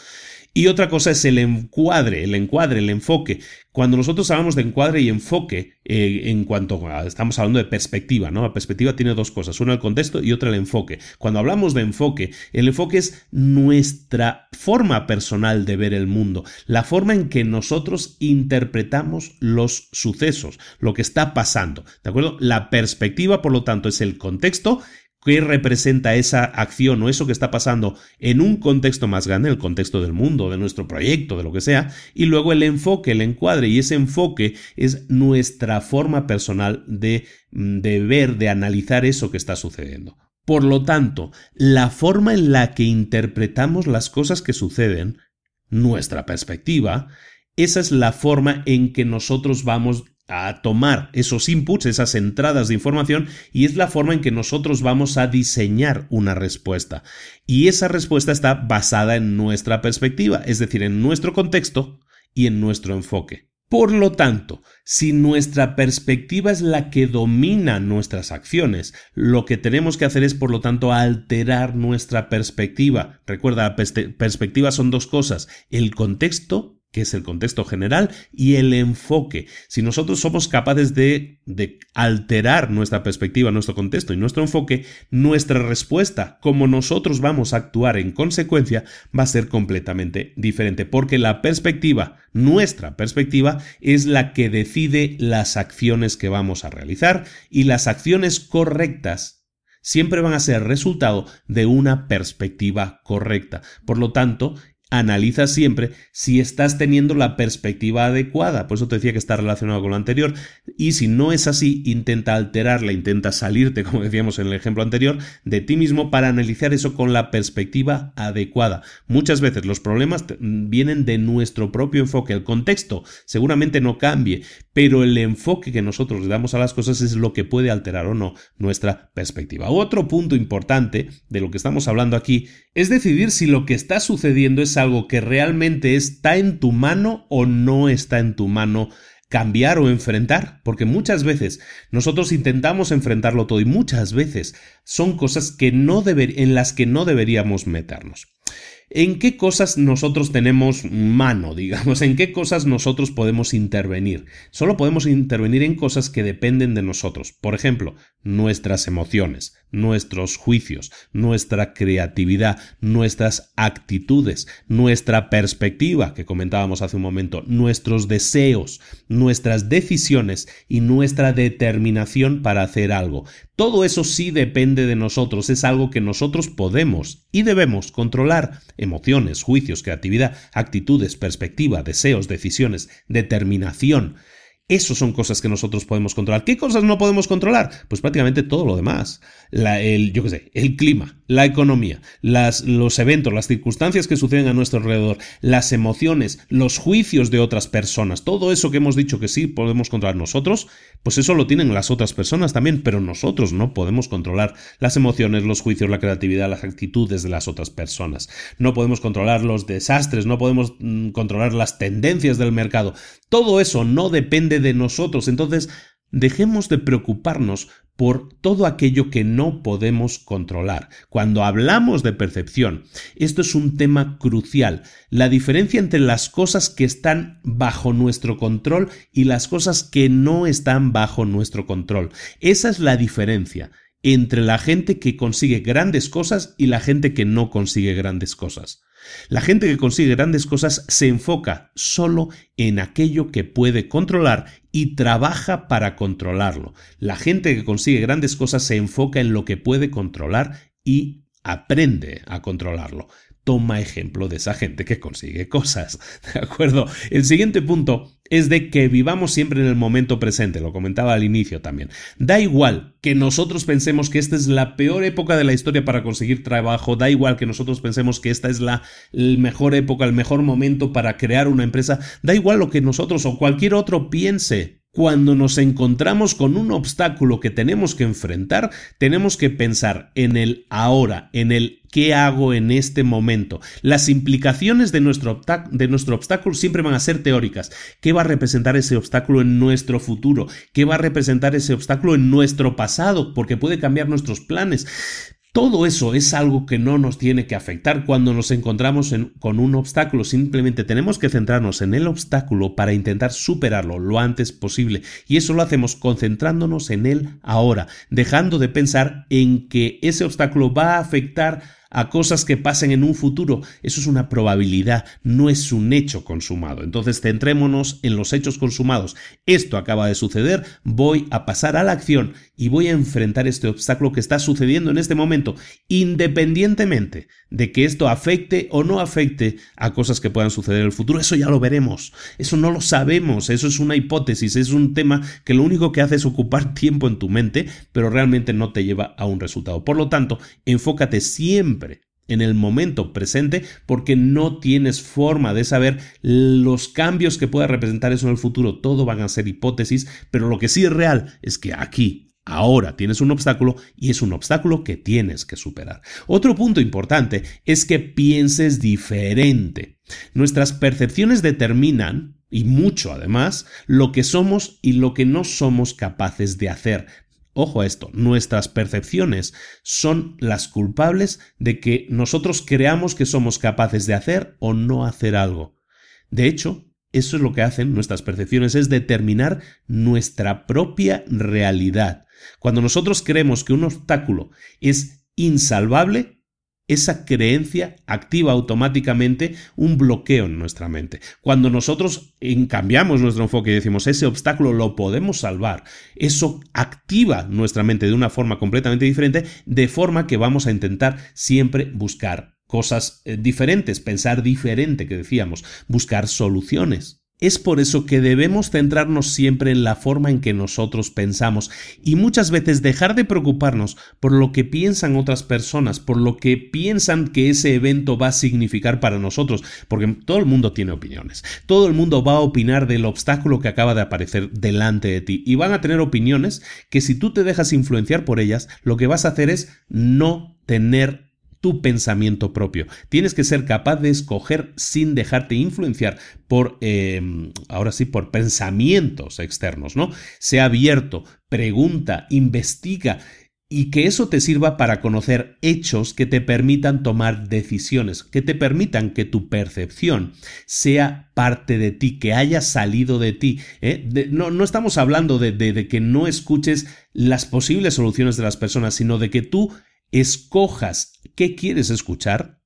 Y otra cosa es el encuadre, el encuadre, el enfoque. Cuando nosotros hablamos de encuadre y enfoque, eh, en cuanto estamos hablando de perspectiva, ¿no? La perspectiva tiene dos cosas, una el contexto y otra el enfoque. Cuando hablamos de enfoque, el enfoque es nuestra forma personal de ver el mundo, la forma en que nosotros interpretamos los sucesos, lo que está pasando, ¿de acuerdo? La perspectiva, por lo tanto, es el contexto qué representa esa acción o eso que está pasando en un contexto más grande, en el contexto del mundo, de nuestro proyecto, de lo que sea, y luego el enfoque, el encuadre, y ese enfoque es nuestra forma personal de, mm, de ver, de analizar eso que está sucediendo. Por lo tanto, la forma en la que interpretamos las cosas que suceden, nuestra perspectiva, esa es la forma en que nosotros vamos a tomar esos inputs, esas entradas de información, y es la forma en que nosotros vamos a diseñar una respuesta. Y esa respuesta está basada en nuestra perspectiva, es decir, en nuestro contexto y en nuestro enfoque. Por lo tanto, si nuestra perspectiva es la que domina nuestras acciones, lo que tenemos que hacer es, por lo tanto, alterar nuestra perspectiva. Recuerda, perspectiva son dos cosas, el contexto es el contexto general y el enfoque. Si nosotros somos capaces de, de, alterar nuestra perspectiva, nuestro contexto y nuestro enfoque, nuestra respuesta, como nosotros vamos a actuar en consecuencia, va a ser completamente diferente, porque la perspectiva, nuestra perspectiva, es la que decide las acciones que vamos a realizar y las acciones correctas siempre van a ser resultado de una perspectiva correcta. Por lo tanto, analiza siempre si estás teniendo la perspectiva adecuada. Por eso te decía que está relacionado con lo anterior. Y si no es así, intenta alterarla, intenta salirte, como decíamos en el ejemplo anterior, de ti mismo para analizar eso con la perspectiva adecuada. Muchas veces los problemas mm, vienen de nuestro propio enfoque. El contexto seguramente no cambie, pero el enfoque que nosotros le damos a las cosas es lo que puede alterar o no nuestra perspectiva. Otro punto importante de lo que estamos hablando aquí es decidir si lo que está sucediendo es algo que realmente está en tu mano o no está en tu mano cambiar o enfrentar, porque muchas veces nosotros intentamos enfrentarlo todo y muchas veces son cosas en las que no deberíamos meternos en qué cosas nosotros tenemos mano, digamos, en qué cosas nosotros podemos intervenir. Solo podemos intervenir en cosas que dependen de nosotros. Por ejemplo, nuestras emociones, nuestros juicios, nuestra creatividad, nuestras actitudes, nuestra perspectiva, que comentábamos hace un momento, nuestros deseos, nuestras decisiones y nuestra determinación para hacer algo. Todo eso sí depende de nosotros, es algo que nosotros podemos y debemos controlar. Emociones, juicios, creatividad, actitudes, perspectiva, deseos, decisiones, determinación. Eso son cosas que nosotros podemos controlar. ¿Qué cosas no podemos controlar? Pues prácticamente todo lo demás. el, yo qué sé, el clima, la economía, los eventos, las circunstancias que suceden a nuestro alrededor, las emociones, los juicios de otras personas, todo eso que hemos dicho que sí podemos controlar nosotros, pues eso lo tienen las otras personas también, pero nosotros no podemos controlar las emociones, los juicios, la creatividad, las actitudes de las otras personas. No podemos controlar los desastres, no podemos mm, controlar las tendencias del mercado. Todo eso no depende de nosotros. Entonces, dejemos de preocuparnos por todo aquello que no podemos controlar. Cuando hablamos de percepción, esto es un tema crucial. La diferencia entre las cosas que están bajo nuestro control y las cosas que no están bajo nuestro control. Esa es la diferencia entre la gente que consigue grandes cosas y la gente que no consigue grandes cosas. La gente que consigue grandes cosas se enfoca solo en aquello que puede controlar y trabaja para controlarlo. La gente que consigue grandes cosas se enfoca en lo que puede controlar y aprende a controlarlo. Toma ejemplo de esa gente que consigue cosas. ¿De acuerdo? El siguiente punto es de que vivamos siempre en el momento presente, lo comentaba al inicio también. Da igual que nosotros pensemos que esta es la peor época de la historia para conseguir trabajo, da igual que nosotros pensemos que esta es la mejor época, el mejor momento para crear una empresa, da igual lo que nosotros o cualquier otro piense. Cuando nos encontramos con un obstáculo que tenemos que enfrentar, tenemos que pensar en el ahora, en el qué hago en este momento. Las implicaciones de nuestro, de nuestro, obstáculo siempre van a ser teóricas. ¿Qué va a representar ese obstáculo en nuestro futuro? ¿Qué va a representar ese obstáculo en nuestro pasado? Porque puede cambiar nuestros planes. Todo eso es algo que no nos tiene que afectar cuando nos encontramos con un obstáculo. Simplemente tenemos que centrarnos en el obstáculo para intentar superarlo lo antes posible. Y eso lo hacemos concentrándonos en él ahora, dejando de pensar en que ese obstáculo va a afectar a cosas que pasen en un futuro. Eso es una probabilidad, no es un hecho consumado. Entonces centrémonos en los hechos consumados. Esto acaba de suceder, voy a pasar a la acción y voy a enfrentar este obstáculo que está sucediendo en este momento, independientemente de que esto afecte o no afecte a cosas que puedan suceder en el futuro. Eso ya lo veremos, eso no lo sabemos, eso es una hipótesis, es un tema que lo único que hace es ocupar tiempo en tu mente, pero realmente no te lleva a un resultado. Por lo tanto, enfócate siempre en el momento presente porque no tienes forma de saber los cambios que pueda representar eso en el futuro. Todo van a ser hipótesis, pero lo que sí es real es que aquí Ahora tienes un obstáculo y es un obstáculo que tienes que superar. Otro punto importante es que pienses diferente. Nuestras percepciones determinan, y mucho además, lo que somos y lo que no somos capaces de hacer. Ojo a esto, nuestras percepciones son las culpables de que nosotros creamos que somos capaces de hacer o no hacer algo. De hecho, eso es lo que hacen nuestras percepciones, es determinar nuestra propia realidad. Cuando nosotros creemos que un obstáculo es insalvable, esa creencia activa automáticamente un bloqueo en nuestra mente. Cuando nosotros eh, cambiamos nuestro enfoque y decimos ese obstáculo lo podemos salvar, eso activa nuestra mente de una forma completamente diferente, de forma que vamos a intentar siempre buscar cosas eh, diferentes, pensar diferente, que decíamos, buscar soluciones. Es por eso que debemos centrarnos siempre en la forma en que nosotros pensamos y muchas veces dejar de preocuparnos por lo que piensan otras personas, por lo que piensan que ese evento va a significar para nosotros, porque todo el mundo tiene opiniones, todo el mundo va a opinar del obstáculo que acaba de aparecer delante de ti y van a tener opiniones que si tú te dejas influenciar por ellas, lo que vas a hacer es no tener tu pensamiento propio. Tienes que ser capaz de escoger sin dejarte influenciar por, em, ahora sí, por pensamientos externos, ¿no? Sea abierto, pregunta, investiga y que eso te sirva para conocer hechos que te permitan tomar decisiones, que te permitan que tu percepción sea parte de ti, que haya salido de ti. ¿eh? no, estamos hablando de que no escuches las posibles soluciones de las personas, sino de que tú escojas qué quieres escuchar,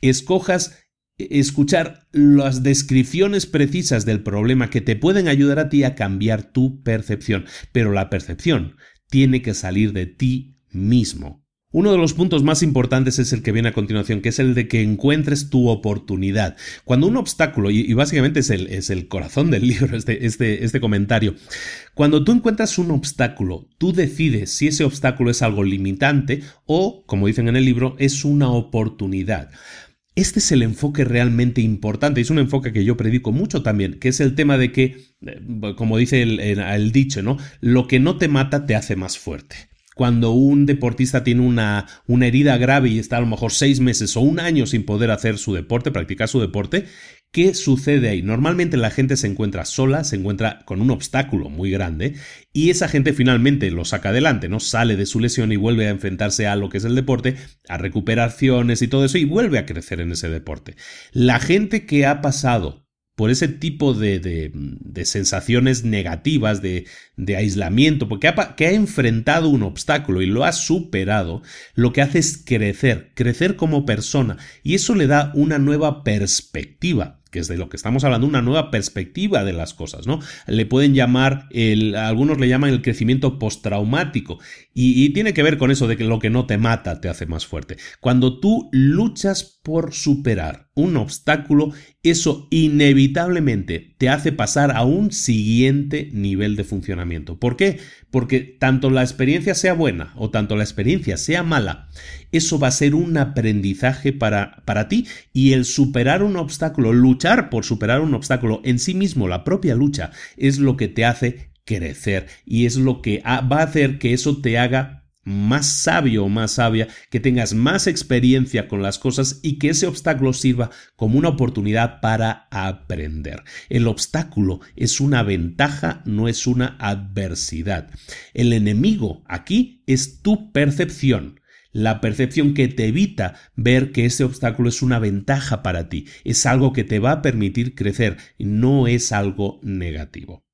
escojas escuchar las descripciones precisas del problema que te pueden ayudar a ti a cambiar tu percepción, pero la percepción tiene que salir de ti mismo. Uno de los puntos más importantes es el que viene a continuación, que es el de que encuentres tu oportunidad. Cuando un obstáculo, y, básicamente es el, corazón del libro, este, este, este, comentario, cuando tú encuentras un obstáculo, tú decides si ese obstáculo es algo limitante o, como dicen en el libro, es una oportunidad. Este es el enfoque realmente importante, es un enfoque que yo predico mucho también, que es el tema de que, eh, como dice el, el dicho, ¿no? Lo que no te mata te hace más fuerte cuando un deportista tiene una, una herida grave y está a lo mejor seis meses o un año sin poder hacer su deporte, practicar su deporte, ¿Qué sucede ahí? Normalmente la gente se encuentra sola, se encuentra con un obstáculo muy grande y esa gente finalmente lo saca adelante, ¿no? Sale de su lesión y vuelve a enfrentarse a lo que es el deporte, a recuperaciones y todo eso y vuelve a crecer en ese deporte. La gente que ha pasado por ese tipo de, sensaciones negativas, de, aislamiento, porque ha, que ha enfrentado un obstáculo y lo ha superado, lo que hace es crecer, crecer como persona, y eso le da una nueva perspectiva que es de lo que estamos hablando, una nueva perspectiva de las cosas, ¿no? Le pueden llamar, el, algunos le llaman el crecimiento postraumático y, y tiene que ver con eso de que lo que no te mata te hace más fuerte. Cuando tú luchas por superar un obstáculo, eso inevitablemente te hace pasar a un siguiente nivel de funcionamiento. ¿Por qué? Porque tanto la experiencia sea buena o tanto la experiencia sea mala, eso va a ser un aprendizaje para, para ti y el superar un obstáculo, luchar por superar un obstáculo en sí mismo, la propia lucha, es lo que te hace crecer y es lo que va a hacer que eso te haga más sabio o más sabia, que tengas más experiencia con las cosas y que ese obstáculo sirva como una oportunidad para aprender. El obstáculo es una ventaja, no es una adversidad. El enemigo aquí es tu percepción la percepción que te evita ver que ese obstáculo es una ventaja para ti, es algo que te va a permitir crecer, no es algo negativo.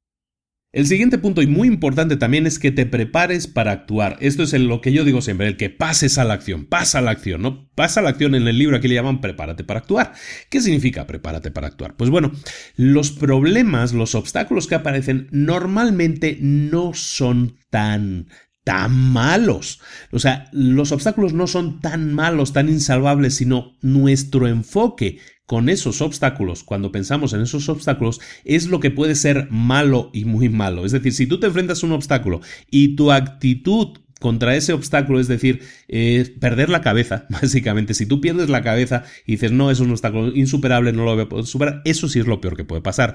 El siguiente punto y muy importante también es que te prepares para actuar. Esto es lo que yo digo siempre, el que pases a la acción, pasa a la acción, ¿no? Pasa a la acción en el libro aquí le llaman prepárate para actuar. ¿Qué significa prepárate para actuar? Pues bueno, los problemas, los obstáculos que aparecen normalmente no son tan tan malos. O sea, los obstáculos no son tan malos, tan insalvables, sino nuestro enfoque con esos obstáculos, cuando pensamos en esos obstáculos, es lo que puede ser malo y muy malo. Es decir, si tú te enfrentas a un obstáculo y tu actitud contra ese obstáculo, es decir, eh, perder la cabeza, básicamente. Si tú pierdes la cabeza y dices, no, es un obstáculo insuperable, no lo voy a poder superar, eso sí es lo peor que puede pasar.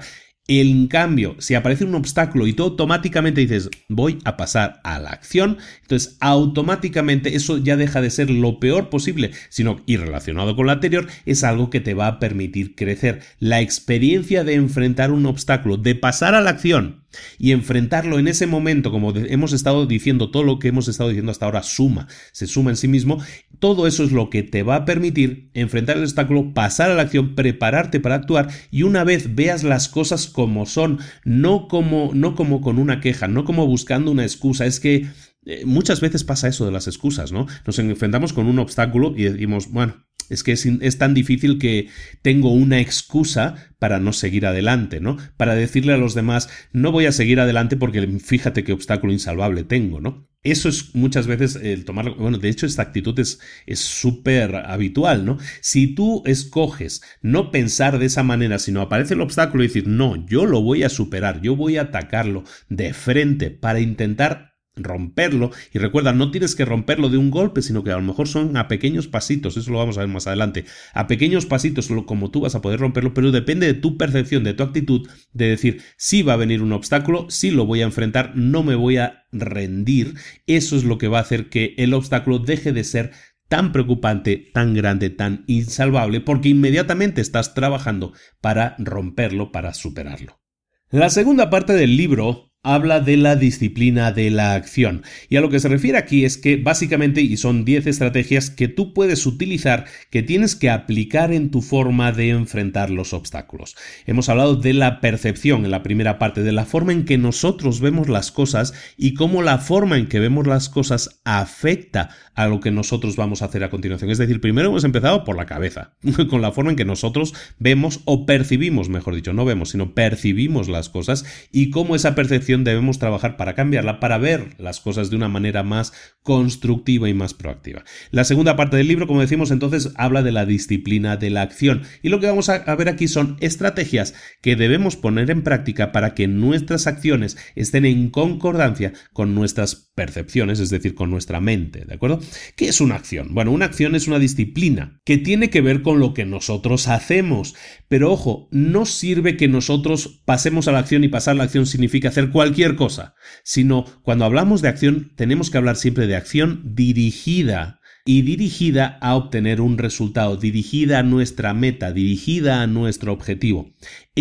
En cambio, si aparece un obstáculo y tú automáticamente dices voy a pasar a la acción, entonces automáticamente eso ya deja de ser lo peor posible, sino y relacionado con lo anterior es algo que te va a permitir crecer. La experiencia de enfrentar un obstáculo, de pasar a la acción y enfrentarlo en ese momento, como hemos estado diciendo, todo lo que hemos estado diciendo hasta ahora suma, se suma en sí mismo, todo eso es lo que te va a permitir enfrentar el obstáculo, pasar a la acción, prepararte para actuar y una vez veas las cosas como son, no como, no como con una queja, no como buscando una excusa, es que... Eh, muchas veces pasa eso de las excusas, ¿no? Nos enfrentamos con un obstáculo y decimos, bueno, es que es, tan difícil que tengo una excusa para no seguir adelante, ¿no? Para decirle a los demás, no voy a seguir adelante porque fíjate qué obstáculo insalvable tengo, ¿no? Eso es muchas veces el tomar... Bueno, de hecho, esta actitud es súper habitual, ¿no? Si tú escoges no pensar de esa manera, sino aparece el obstáculo y decir, no, yo lo voy a superar, yo voy a atacarlo de frente para intentar romperlo. Y recuerda, no tienes que romperlo de un golpe, sino que a lo mejor son a pequeños pasitos, eso lo vamos a ver más adelante, a pequeños pasitos como tú vas a poder romperlo, pero depende de tu percepción, de tu actitud, de decir, si va a venir un obstáculo, si lo voy a enfrentar, no me voy a rendir. Eso es lo que va a hacer que el obstáculo deje de ser tan preocupante, tan grande, tan insalvable, porque inmediatamente estás trabajando para romperlo, para superarlo. La segunda parte del libro habla de la disciplina de la acción. Y a lo que se refiere aquí es que básicamente, y son 10 estrategias que tú puedes utilizar, que tienes que aplicar en tu forma de enfrentar los obstáculos. Hemos hablado de la percepción en la primera parte, de la forma en que nosotros vemos las cosas y cómo la forma en que vemos las cosas afecta a lo que nosotros vamos a hacer a continuación. Es decir, primero hemos empezado por la cabeza, con la forma en que nosotros vemos o percibimos, mejor dicho, no vemos, sino percibimos las cosas y cómo esa percepción debemos trabajar para cambiarla, para ver las cosas de una manera más constructiva y más proactiva. La segunda parte del libro, como decimos entonces, habla de la disciplina de la acción y lo que vamos a ver aquí son estrategias que debemos poner en práctica para que nuestras acciones estén en concordancia con nuestras percepciones, es decir, con nuestra mente, ¿de acuerdo? ¿Qué es una acción? Bueno, una acción es una disciplina que tiene que ver con lo que nosotros hacemos, pero ojo, no sirve que nosotros pasemos a la acción y pasar a la acción significa hacer cualquier cosa, sino cuando hablamos de acción tenemos que hablar siempre de acción dirigida y dirigida a obtener un resultado, dirigida a nuestra meta, dirigida a nuestro objetivo.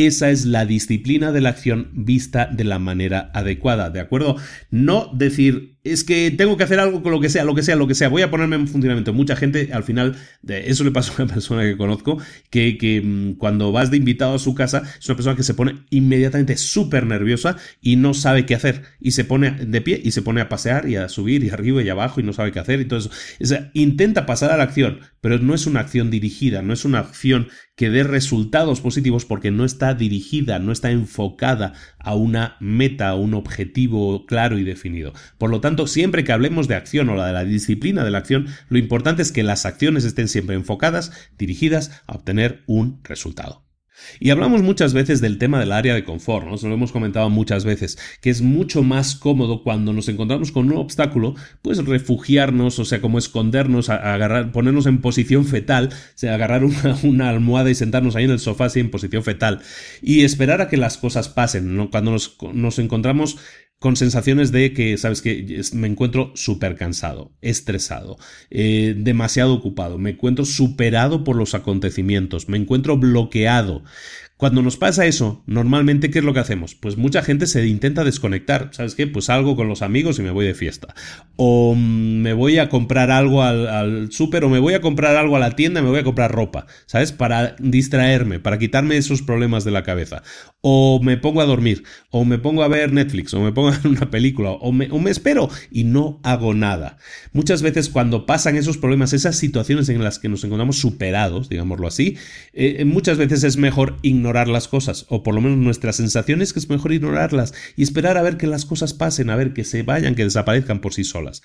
Esa es la disciplina de la acción vista de la manera adecuada, ¿de acuerdo? No decir, es que tengo que hacer algo con lo que sea, lo que sea, lo que sea, voy a ponerme en funcionamiento. Mucha gente, al final, eso le pasa a una persona que conozco, que, que mm, cuando vas de invitado a su casa, es una persona que se pone inmediatamente súper nerviosa y no sabe qué hacer. Y se pone de pie y se pone a pasear y a subir y arriba y abajo y no sabe qué hacer y todo eso. O sea, intenta pasar a la acción, pero no es una acción dirigida, no es una acción que dé resultados positivos porque no está dirigida, no está enfocada a una meta, a un objetivo claro y definido. Por lo tanto, siempre que hablemos de acción o la de la disciplina de la acción, lo importante es que las acciones estén siempre enfocadas, dirigidas a obtener un resultado. Y hablamos muchas veces del tema del área de confort, ¿no? lo hemos comentado muchas veces, que es mucho más cómodo cuando nos encontramos con un obstáculo, pues refugiarnos, o sea, como escondernos, agarrar, ponernos en posición fetal, o sea, agarrar una, almohada y sentarnos ahí en el sofá así en posición fetal, y esperar a que las cosas pasen, ¿no? Cuando nos, nos encontramos con sensaciones de que, sabes que me encuentro súper cansado, estresado, eh, demasiado ocupado, me encuentro superado por los acontecimientos, me encuentro bloqueado. Cuando nos pasa eso, normalmente, ¿qué es lo que hacemos? Pues mucha gente se intenta desconectar. ¿Sabes qué? Pues algo con los amigos y me voy de fiesta. O mm, me voy a comprar algo al, súper, o me voy a comprar algo a la tienda, me voy a comprar ropa. ¿Sabes? Para distraerme, para quitarme esos problemas de la cabeza. O me pongo a dormir, o me pongo a ver Netflix, o me pongo a ver una película, o me, espero y no hago nada. Muchas veces cuando pasan esos problemas, esas situaciones en las que nos encontramos superados, digámoslo así, eh, eh, muchas veces es mejor ignorar ignorar las cosas, o por lo menos nuestras sensaciones que es mejor ignorarlas y esperar a ver que las cosas pasen, a ver que se vayan, que desaparezcan por sí solas.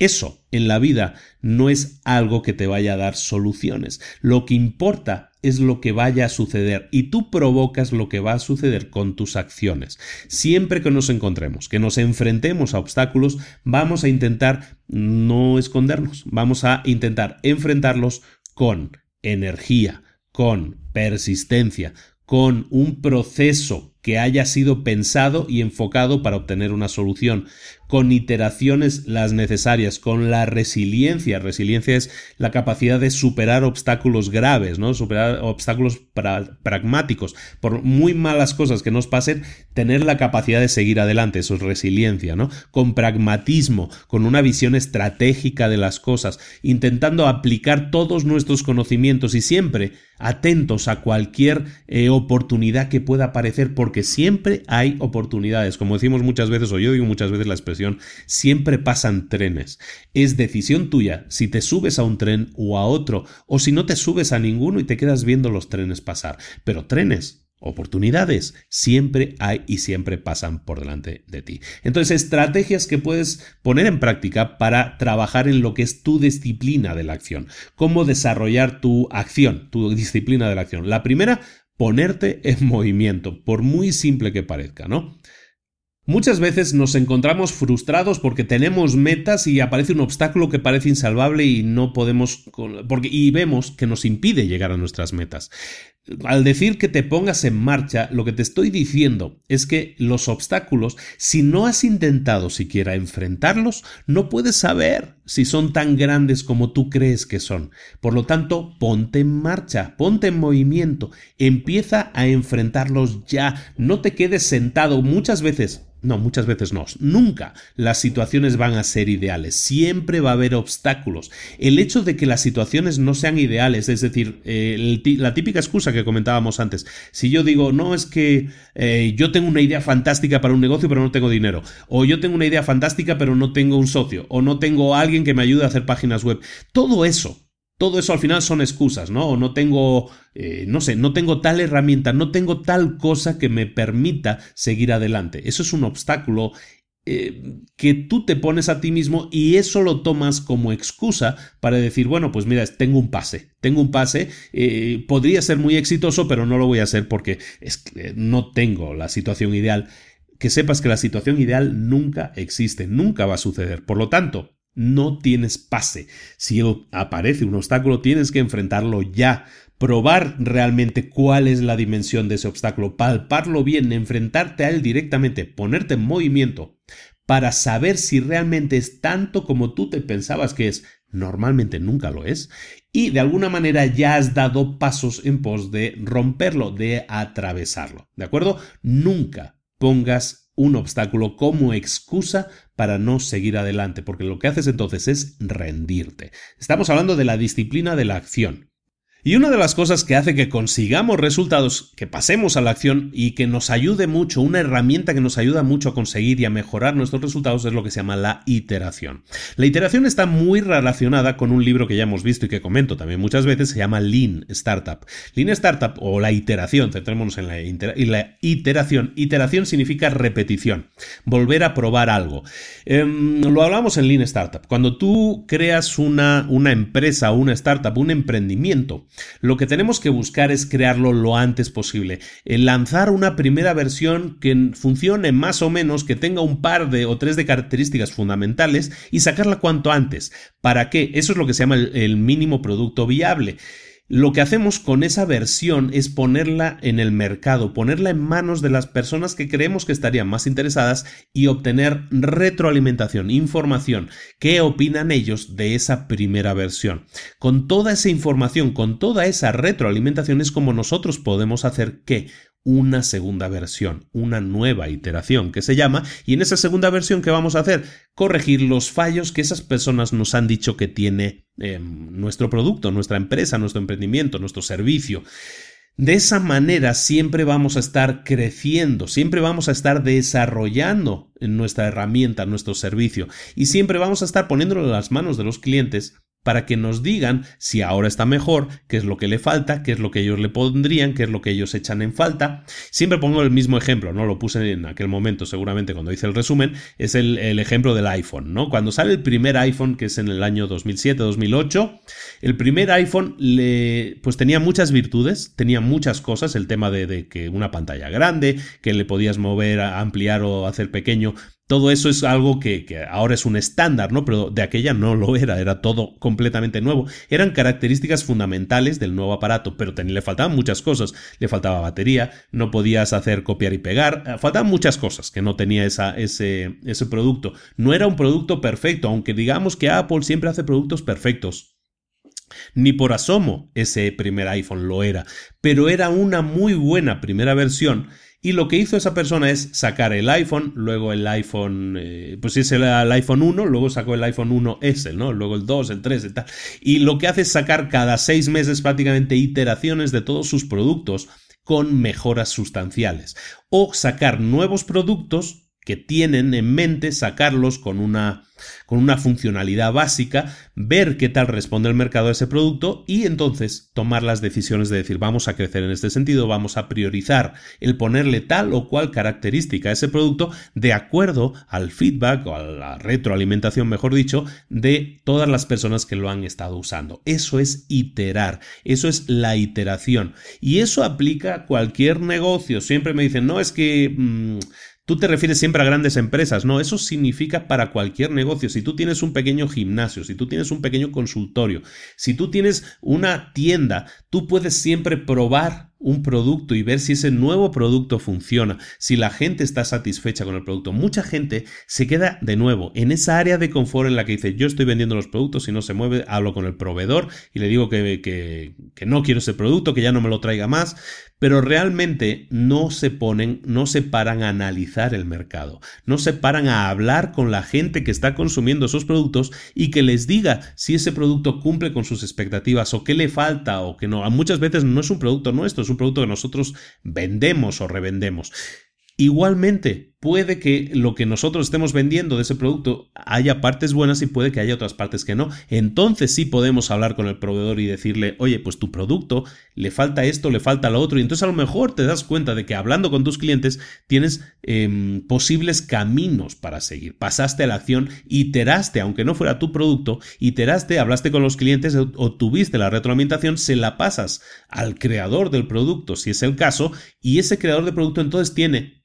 Eso en la vida no es algo que te vaya a dar soluciones. Lo que importa es lo que vaya a suceder y tú provocas lo que va a suceder con tus acciones. Siempre que nos encontremos, que nos enfrentemos a obstáculos, vamos a intentar no escondernos, vamos a intentar enfrentarlos con energía, con persistencia, con un proceso que haya sido pensado y enfocado para obtener una solución, con iteraciones las necesarias, con la resiliencia. Resiliencia es la capacidad de superar obstáculos graves, ¿no? Superar obstáculos pragmáticos. Por muy malas cosas que nos pasen, tener la capacidad de seguir adelante, eso es resiliencia, ¿no? Con pragmatismo, con una visión estratégica de las cosas, intentando aplicar todos nuestros conocimientos y siempre atentos a cualquier eh, oportunidad que pueda aparecer, porque siempre hay oportunidades. Como decimos muchas veces, o yo digo muchas veces la expresión, siempre pasan trenes. Es decisión tuya si te subes a un tren o a otro, o si no te subes a ninguno y te quedas viendo los trenes pasar. Pero trenes, oportunidades. Siempre hay y siempre pasan por delante de ti. Entonces, estrategias que puedes poner en práctica para trabajar en lo que es tu disciplina de la acción. Cómo desarrollar tu acción, tu disciplina de la acción. La primera, ponerte en movimiento, por muy simple que parezca, ¿no? Muchas veces nos encontramos frustrados porque tenemos metas y aparece un obstáculo que parece insalvable y no podemos porque y vemos que nos impide llegar a nuestras metas. Al decir que te pongas en marcha, lo que te estoy diciendo es que los obstáculos, si no has intentado siquiera enfrentarlos, no puedes saber si son tan grandes como tú crees que son. Por lo tanto, ponte en marcha, ponte en movimiento, empieza a enfrentarlos ya, no te quedes sentado muchas veces. No, muchas veces no. Nunca las situaciones van a ser ideales. Siempre va a haber obstáculos. El hecho de que las situaciones no sean ideales, es decir, eh, la típica excusa que comentábamos antes. Si yo digo, no, es que eh, yo tengo una idea fantástica para un negocio, pero no tengo dinero. O yo tengo una idea fantástica, pero no tengo un socio. O no tengo alguien que me ayude a hacer páginas web. Todo eso, todo eso al final son excusas, ¿no? No tengo, eh, no sé, no tengo tal herramienta, no tengo tal cosa que me permita seguir adelante. Eso es un obstáculo eh, que tú te pones a ti mismo y eso lo tomas como excusa para decir, bueno, pues mira, tengo un pase, tengo un pase, eh, podría ser muy exitoso, pero no lo voy a hacer porque es no tengo la situación ideal. Que sepas que la situación ideal nunca existe, nunca va a suceder. Por lo tanto, no tienes pase. Si aparece un obstáculo, tienes que enfrentarlo ya probar realmente cuál es la dimensión de ese obstáculo, palparlo bien, enfrentarte a él directamente, ponerte en movimiento, para saber si realmente es tanto como tú te pensabas que es, normalmente nunca lo es, y de alguna manera ya has dado pasos en pos de romperlo, de atravesarlo, ¿de acuerdo? Nunca pongas un obstáculo como excusa para no seguir adelante, porque lo que haces entonces es rendirte. Estamos hablando de la disciplina de la acción. Y una de las cosas que hace que consigamos resultados, que pasemos a la acción y que nos ayude mucho, una herramienta que nos ayuda mucho a conseguir y a mejorar nuestros resultados es lo que se llama la iteración. La iteración está muy relacionada con un libro que ya hemos visto y que comento también muchas veces, se llama Lean Startup. Lean Startup o la iteración, centrémonos en la, iteración. Iteración significa repetición, volver a probar algo. Em, lo hablamos en Lean Startup. Cuando tú creas una, una empresa, una startup, un emprendimiento, lo que tenemos que buscar es crearlo lo antes posible. El lanzar una primera versión que funcione más o menos, que tenga un par de o tres de características fundamentales y sacarla cuanto antes. ¿Para qué? Eso es lo que se llama el, el mínimo producto viable lo que hacemos con esa versión es ponerla en el mercado, ponerla en manos de las personas que creemos que estarían más interesadas y obtener retroalimentación, información, qué opinan ellos de esa primera versión. Con toda esa información, con toda esa retroalimentación es como nosotros podemos hacer qué una segunda versión, una nueva iteración que se llama, y en esa segunda versión que vamos a hacer, corregir los fallos que esas personas nos han dicho que tiene em, nuestro producto, nuestra empresa, nuestro emprendimiento, nuestro servicio. De esa manera siempre vamos a estar creciendo, siempre vamos a estar desarrollando nuestra herramienta, nuestro servicio, y siempre vamos a estar poniéndolo en las manos de los clientes para que nos digan si ahora está mejor, qué es lo que le falta, qué es lo que ellos le pondrían, qué es lo que ellos echan en falta. Siempre pongo el mismo ejemplo, ¿no? Lo puse en aquel momento, seguramente cuando hice el resumen, es el, ejemplo del iPhone, ¿no? Cuando sale el primer iPhone, que es en el año 2007-2008, el primer iPhone le, pues tenía muchas virtudes, tenía muchas cosas, el tema de, que una pantalla grande, que le podías mover, ampliar o hacer pequeño todo eso es algo que, ahora es un estándar, ¿no? Pero de aquella no lo era, era todo completamente nuevo. Eran características fundamentales del nuevo aparato, pero le faltaban muchas cosas. Le faltaba batería, no podías hacer copiar y pegar, eh, faltaban muchas cosas que no tenía ese producto. No era un producto perfecto, aunque digamos que Apple siempre hace productos perfectos. Ni por asomo ese primer iPhone lo era, pero era una muy buena primera versión y lo que hizo esa persona es sacar el iPhone, luego el iPhone, eh, pues si es el, iPhone 1, luego sacó el iPhone 1S, ¿no? Luego el 2, el 3, el tal. Y lo que hace es sacar cada seis meses prácticamente iteraciones de todos sus productos con mejoras sustanciales. O sacar nuevos productos que tienen en mente, sacarlos con una, con una funcionalidad básica, ver qué tal responde el mercado a ese producto y entonces tomar las decisiones de decir vamos a crecer en este sentido, vamos a priorizar el ponerle tal o cual característica a ese producto de acuerdo al feedback o a la retroalimentación, mejor dicho, de todas las personas que lo han estado usando. Eso es iterar, eso es la iteración y eso aplica a cualquier negocio. Siempre me dicen, no, es que... Mm, Tú te refieres siempre a grandes empresas, no, eso significa para cualquier negocio. Si tú tienes un pequeño gimnasio, si tú tienes un pequeño consultorio, si tú tienes una tienda, tú puedes siempre probar un producto y ver si ese nuevo producto funciona, si la gente está satisfecha con el producto. Mucha gente se queda de nuevo en esa área de confort en la que dice yo estoy vendiendo los productos y no se mueve, hablo con el proveedor y le digo que, que, no quiero ese producto, que ya no me lo traiga más, pero realmente no se ponen, no se paran a analizar el mercado, no se paran a hablar con la gente que está consumiendo esos productos y que les diga si ese producto cumple con sus expectativas o qué le falta o que no. Muchas veces no es un producto nuestro, es un producto que nosotros vendemos o revendemos. Igualmente, puede que lo que nosotros estemos vendiendo de ese producto haya partes buenas y puede que haya otras partes que no. Entonces sí podemos hablar con el proveedor y decirle, oye, pues tu producto le falta esto, le falta lo otro. Y entonces a lo mejor te das cuenta de que hablando con tus clientes tienes em, posibles caminos para seguir. Pasaste a la acción, iteraste, aunque no fuera tu producto, iteraste, hablaste con los clientes, obtuviste la retroalimentación, se la pasas al creador del producto, si es el caso, y ese creador de producto entonces tiene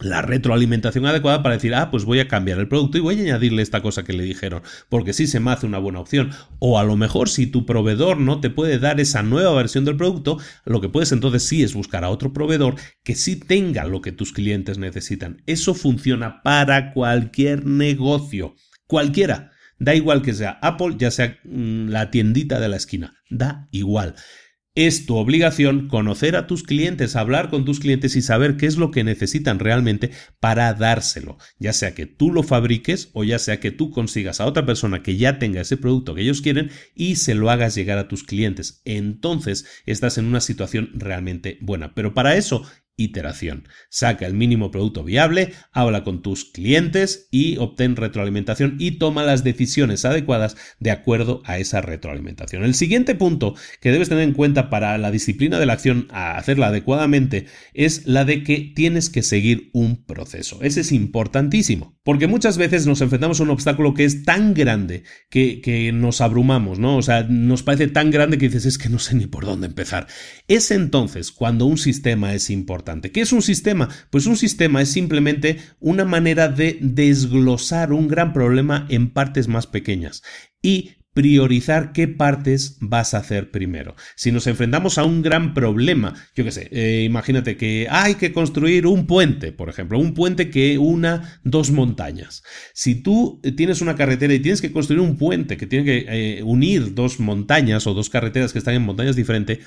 la retroalimentación adecuada para decir, ah, pues voy a cambiar el producto y voy a añadirle esta cosa que le dijeron, porque sí se me hace una buena opción. O a lo mejor si tu proveedor no te puede dar esa nueva versión del producto, lo que puedes entonces sí es buscar a otro proveedor que sí tenga lo que tus clientes necesitan. Eso funciona para cualquier negocio, cualquiera. Da igual que sea Apple, ya sea mm, la tiendita de la esquina, da igual. Es tu obligación conocer a tus clientes, hablar con tus clientes y saber qué es lo que necesitan realmente para dárselo, ya sea que tú lo fabriques o ya sea que tú consigas a otra persona que ya tenga ese producto que ellos quieren y se lo hagas llegar a tus clientes. Entonces estás en una situación realmente buena. Pero para eso iteración. Saca el mínimo producto viable, habla con tus clientes y obtén retroalimentación y toma las decisiones adecuadas de acuerdo a esa retroalimentación. El siguiente punto que debes tener en cuenta para la disciplina de la acción a hacerla adecuadamente es la de que tienes que seguir un proceso. Ese es importantísimo, porque muchas veces nos enfrentamos a un obstáculo que es tan grande que, que nos abrumamos, ¿no? O sea, nos parece tan grande que dices es que no sé ni por dónde empezar. Es entonces cuando un sistema es importante ¿Qué es un sistema? Pues un sistema es simplemente una manera de desglosar un gran problema en partes más pequeñas y priorizar qué partes vas a hacer primero. Si nos enfrentamos a un gran problema, yo qué sé, eh, imagínate que hay que construir un puente, por ejemplo, un puente que una dos montañas. Si tú tienes una carretera y tienes que construir un puente que tiene que eh, unir dos montañas o dos carreteras que están en montañas diferentes,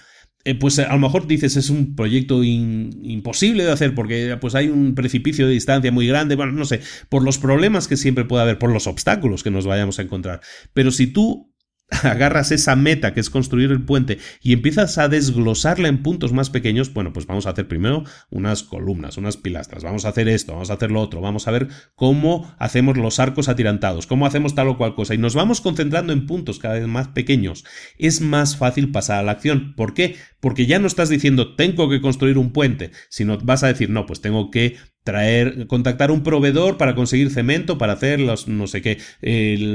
eh, pues a lo mejor dices es un proyecto imposible de hacer porque pues hay un precipicio de distancia muy grande, bueno, no sé, por los problemas que siempre puede haber, por los obstáculos que nos vayamos a encontrar. Pero si tú agarras esa meta que es construir el puente y empiezas a desglosarla en puntos más pequeños, bueno, pues vamos a hacer primero unas columnas, unas pilastras, vamos a hacer esto, vamos a hacer lo otro, vamos a ver cómo hacemos los arcos atirantados, cómo hacemos tal o cual cosa y nos vamos concentrando en puntos cada vez más pequeños. Es más fácil pasar a la acción. ¿Por qué? Porque ya no estás diciendo tengo que construir un puente, sino vas a decir, no, pues tengo que traer, contactar un proveedor para conseguir cemento, para hacer los, no sé qué,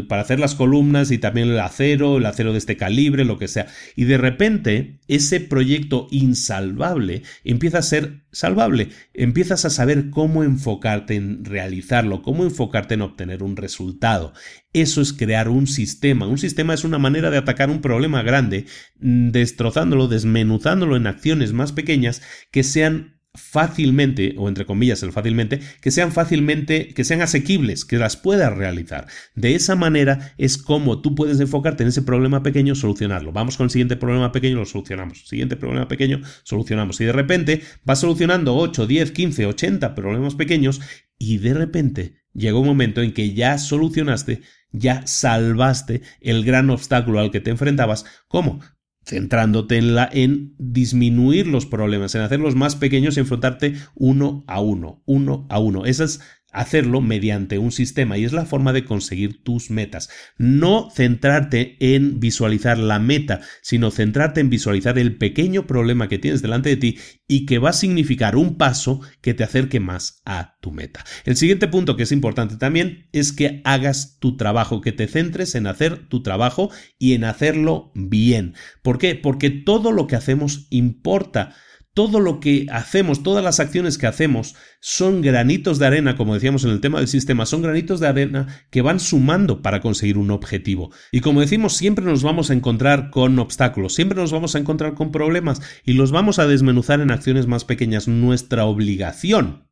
para hacer las columnas y también el acero, el acero de este calibre, lo que sea. Y de repente, ese proyecto insalvable empieza a ser salvable. Empiezas a saber cómo enfocarte en realizarlo, cómo enfocarte en obtener un resultado. Eso es crear un sistema. Un sistema es una manera de atacar un problema grande, mm, destrozándolo, desmenuzándolo en acciones más pequeñas que sean fácilmente, o entre comillas el fácilmente, que sean fácilmente, que sean asequibles, que las puedas realizar. De esa manera es como tú puedes enfocarte en ese problema pequeño, solucionarlo. Vamos con el siguiente problema pequeño, lo solucionamos. Siguiente problema pequeño, solucionamos. Y de repente vas solucionando 8, 10, 15, 80 problemas pequeños y de repente llega un momento en que ya solucionaste ya salvaste el gran obstáculo al que te enfrentabas. ¿Cómo? centrándote en, la, en disminuir los problemas, en hacerlos más pequeños y enfrentarte uno a uno, uno a uno. Esas hacerlo mediante un sistema y es la forma de conseguir tus metas. No centrarte en visualizar la meta, sino centrarte en visualizar el pequeño problema que tienes delante de ti y que va a significar un paso que te acerque más a tu meta. El siguiente punto que es importante también es que hagas tu trabajo, que te centres en hacer tu trabajo y en hacerlo bien. ¿Por qué? Porque todo lo que hacemos importa todo lo que hacemos, todas las acciones que hacemos son granitos de arena, como decíamos en el tema del sistema, son granitos de arena que van sumando para conseguir un objetivo. Y como decimos, siempre nos vamos a encontrar con obstáculos, siempre nos vamos a encontrar con problemas y los vamos a desmenuzar en acciones más pequeñas. Nuestra obligación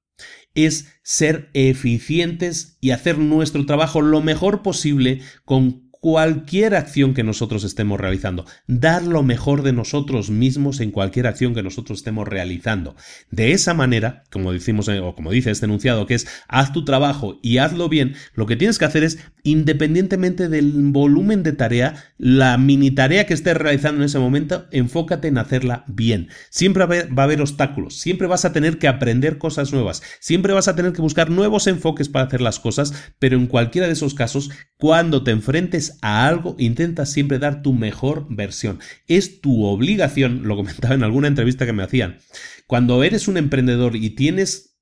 es ser eficientes y hacer nuestro trabajo lo mejor posible con cualquier acción que nosotros estemos realizando, dar lo mejor de nosotros mismos en cualquier acción que nosotros estemos realizando. De esa manera, como decimos eh, o como dice este enunciado, que es haz tu trabajo y hazlo bien, lo que tienes que hacer es independientemente del volumen de tarea, la mini tarea que estés realizando en ese momento, enfócate en hacerla bien. Siempre va a haber obstáculos, siempre vas a tener que aprender cosas nuevas, siempre vas a tener que buscar nuevos enfoques para hacer las cosas, pero en cualquiera de esos casos, cuando te enfrentes a algo, intenta siempre dar tu mejor versión. Es tu obligación, lo comentaba en alguna entrevista que me hacían, cuando eres un emprendedor y tienes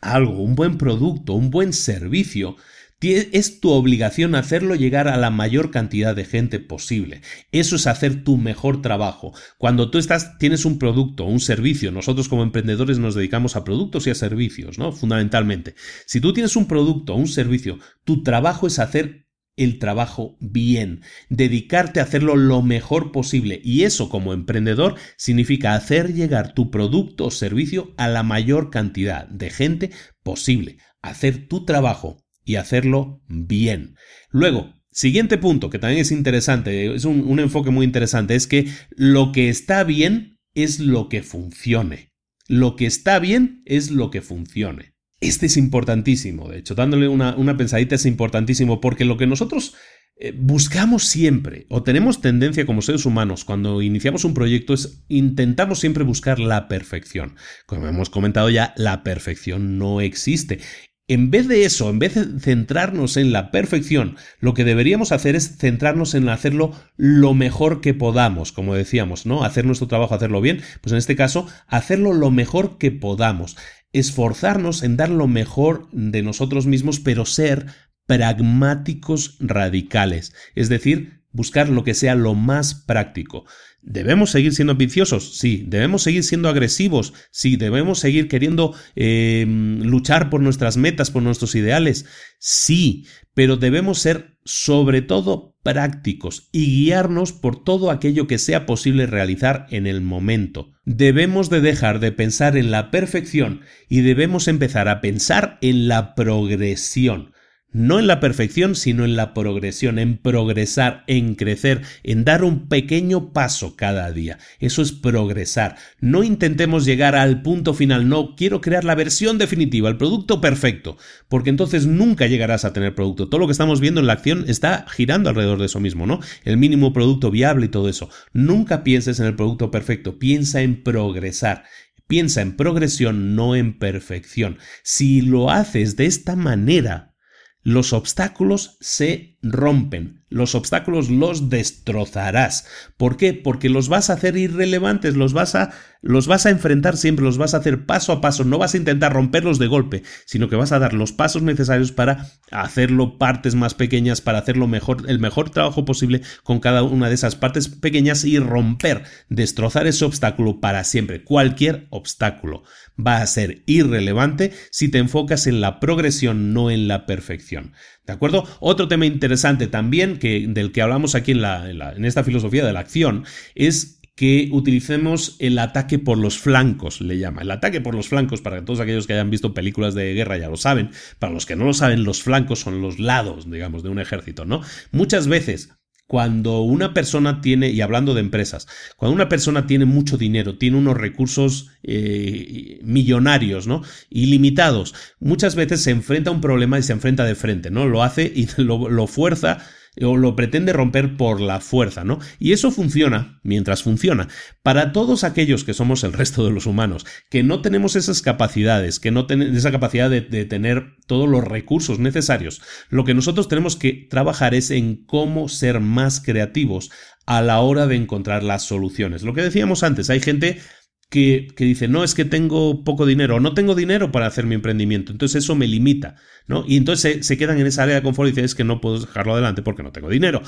algo, un buen producto, un buen servicio, es tu obligación hacerlo llegar a la mayor cantidad de gente posible. Eso es hacer tu mejor trabajo. Cuando tú estás, tienes un producto, o un servicio, nosotros como emprendedores nos dedicamos a productos y a servicios, ¿no? Fundamentalmente. Si tú tienes un producto o un servicio, tu trabajo es hacer el trabajo bien, dedicarte a hacerlo lo mejor posible y eso como emprendedor significa hacer llegar tu producto o servicio a la mayor cantidad de gente posible, hacer tu trabajo y hacerlo bien. Luego, siguiente punto que también es interesante, es un, enfoque muy interesante, es que lo que está bien es lo que funcione. Lo que está bien es lo que funcione. Este es importantísimo, de hecho, dándole una, una pensadita es importantísimo porque lo que nosotros eh, buscamos siempre o tenemos tendencia como seres humanos cuando iniciamos un proyecto es intentamos siempre buscar la perfección. Como hemos comentado ya, la perfección no existe en vez de eso, en vez de centrarnos en la perfección, lo que deberíamos hacer es centrarnos en hacerlo lo mejor que podamos, como decíamos, ¿no? Hacer nuestro trabajo, hacerlo bien, pues en este caso, hacerlo lo mejor que podamos, esforzarnos en dar lo mejor de nosotros mismos, pero ser pragmáticos radicales, es decir, buscar lo que sea lo más práctico. ¿Debemos seguir siendo ambiciosos? Sí. ¿Debemos seguir siendo agresivos? Sí. ¿Debemos seguir queriendo em, luchar por nuestras metas, por nuestros ideales? Sí. Pero debemos ser sobre todo prácticos y guiarnos por todo aquello que sea posible realizar en el momento. Debemos de dejar de pensar en la perfección y debemos empezar a pensar en la progresión no en la perfección, sino en la progresión, en progresar, en crecer, en dar un pequeño paso cada día. Eso es progresar. No intentemos llegar al punto final, no, quiero crear la versión definitiva, el producto perfecto, porque entonces nunca llegarás a tener producto. Todo lo que estamos viendo en la acción está girando alrededor de eso mismo, ¿no? El mínimo producto viable y todo eso. Nunca pienses en el producto perfecto, piensa en progresar, piensa en progresión, no en perfección. Si lo haces de esta manera, los obstáculos se rompen, los obstáculos los destrozarás. ¿Por qué? Porque los vas a hacer irrelevantes, los vas a los vas a enfrentar siempre, los vas a hacer paso a paso, no vas a intentar romperlos de golpe, sino que vas a dar los pasos necesarios para hacerlo partes más pequeñas, para hacerlo mejor el mejor trabajo posible con cada una de esas partes pequeñas y romper, destrozar ese obstáculo para siempre, cualquier obstáculo. Va a ser irrelevante si te enfocas en la progresión, no en la perfección. ¿De acuerdo? Otro tema interesante también, que, del que hablamos aquí en, la, en, esta filosofía de la acción, es que utilicemos el ataque por los flancos, le llama. El ataque por los flancos, para todos aquellos que hayan visto películas de guerra ya lo saben, para los que no lo saben, los flancos son los lados, digamos, de un ejército, ¿no? Muchas veces cuando una persona tiene, y hablando de empresas, cuando una persona tiene mucho dinero, tiene unos recursos eh, millonarios, ¿no? Ilimitados, muchas veces se enfrenta a un problema y se enfrenta de frente, ¿no? Lo hace y lo fuerza o lo pretende romper por la fuerza, ¿no? Y eso funciona mientras funciona. Para todos aquellos que somos el resto de los humanos, que no tenemos esas capacidades, que no tenemos esa capacidad de, de tener todos los recursos necesarios, lo que nosotros tenemos que trabajar es en cómo ser más creativos a la hora de encontrar las soluciones. Lo que decíamos antes, hay gente que, dice, no, es que tengo poco dinero o no tengo dinero para hacer mi emprendimiento, entonces eso me limita, ¿no? Y entonces se, quedan en esa área de confort y dicen, es que no puedo dejarlo adelante porque no tengo dinero.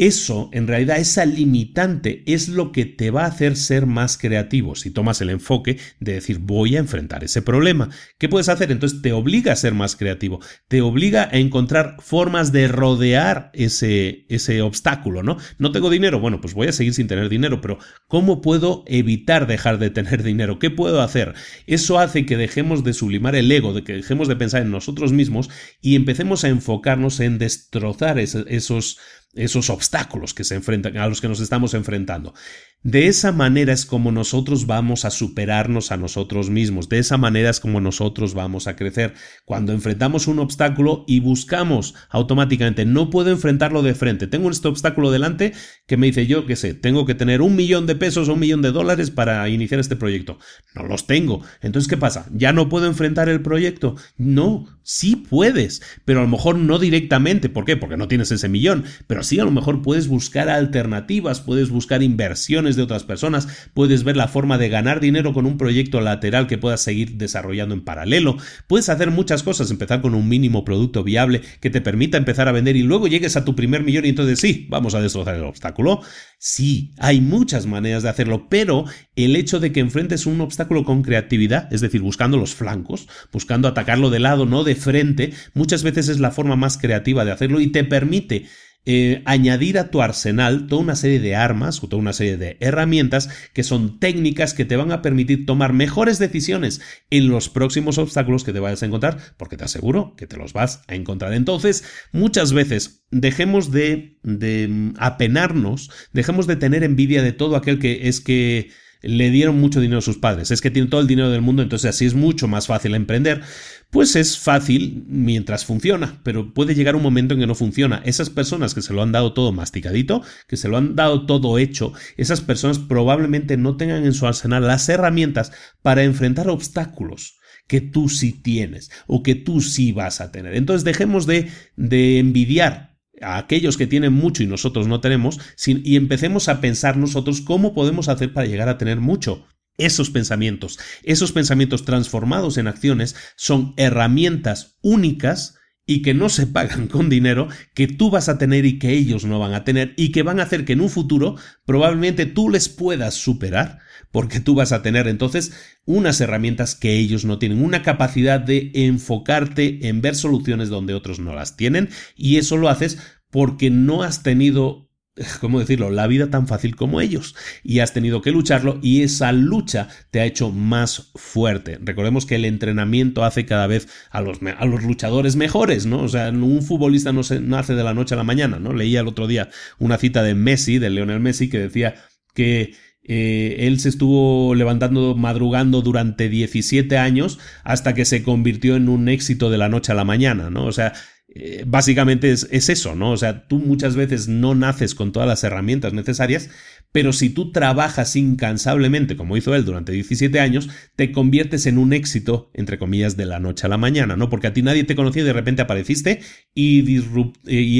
Eso, en realidad, esa limitante es lo que te va a hacer ser más creativo si tomas el enfoque de decir voy a enfrentar ese problema. ¿Qué puedes hacer? Entonces te obliga a ser más creativo, te obliga a encontrar formas de rodear ese, ese obstáculo, ¿no? No tengo dinero, bueno, pues voy a seguir sin tener dinero, pero ¿cómo puedo evitar dejar de tener dinero? ¿Qué puedo hacer? Eso hace que dejemos de sublimar el ego, de que dejemos de pensar en nosotros mismos y empecemos a enfocarnos en destrozar esos, esos esos obstáculos que se enfrentan, a los que nos estamos enfrentando. De esa manera es como nosotros vamos a superarnos a nosotros mismos, de esa manera es como nosotros vamos a crecer. Cuando enfrentamos un obstáculo y buscamos automáticamente, no puedo enfrentarlo de frente, tengo este obstáculo delante que me dice yo, qué sé, tengo que tener un millón de pesos o un millón de dólares para iniciar este proyecto. No los tengo. Entonces, ¿qué pasa? ¿Ya no puedo enfrentar el proyecto? No, sí puedes, pero a lo mejor no directamente. ¿Por qué? Porque no tienes ese millón, pero Sí, a lo mejor puedes buscar alternativas, puedes buscar inversiones de otras personas, puedes ver la forma de ganar dinero con un proyecto lateral que puedas seguir desarrollando en paralelo, puedes hacer muchas cosas, empezar con un mínimo producto viable que te permita empezar a vender y luego llegues a tu primer millón y entonces sí, vamos a deshacer el obstáculo. Sí, hay muchas maneras de hacerlo, pero el hecho de que enfrentes un obstáculo con creatividad, es decir, buscando los flancos, buscando atacarlo de lado, no de frente, muchas veces es la forma más creativa de hacerlo y te permite eh, añadir a tu arsenal toda una serie de armas o toda una serie de herramientas que son técnicas que te van a permitir tomar mejores decisiones en los próximos obstáculos que te vayas a encontrar, porque te aseguro que te los vas a encontrar. Entonces, muchas veces dejemos de, de mm, apenarnos, dejemos de tener envidia de todo aquel que es que le dieron mucho dinero a sus padres, es que tiene todo el dinero del mundo, entonces así es mucho más fácil emprender, pues es fácil mientras funciona, pero puede llegar un momento en que no funciona. Esas personas que se lo han dado todo masticadito, que se lo han dado todo hecho, esas personas probablemente no tengan en su arsenal las herramientas para enfrentar obstáculos que tú sí tienes o que tú sí vas a tener. Entonces dejemos de, de envidiar a aquellos que tienen mucho y nosotros no tenemos, y empecemos a pensar nosotros cómo podemos hacer para llegar a tener mucho. Esos pensamientos, esos pensamientos transformados en acciones son herramientas únicas y que no se pagan con dinero que tú vas a tener y que ellos no van a tener y que van a hacer que en un futuro probablemente tú les puedas superar porque tú vas a tener entonces unas herramientas que ellos no tienen, una capacidad de enfocarte en ver soluciones donde otros no las tienen y eso lo haces porque no has tenido ¿cómo decirlo?, la vida tan fácil como ellos. Y has tenido que lucharlo y esa lucha te ha hecho más fuerte. Recordemos que el entrenamiento hace cada vez a los, a los luchadores mejores, ¿no? O sea, un futbolista no se nace de la noche a la mañana, ¿no? Leía el otro día una cita de Messi, de Lionel Messi, que decía que eh, él se estuvo levantando madrugando durante 17 años hasta que se convirtió en un éxito de la noche a la mañana, ¿no? O sea, eh, básicamente es, es, eso, ¿no? O sea, tú muchas veces no naces con todas las herramientas necesarias, pero si tú trabajas incansablemente, como hizo él durante 17 años, te conviertes en un éxito, entre comillas, de la noche a la mañana, ¿no? Porque a ti nadie te conocía y de repente apareciste y,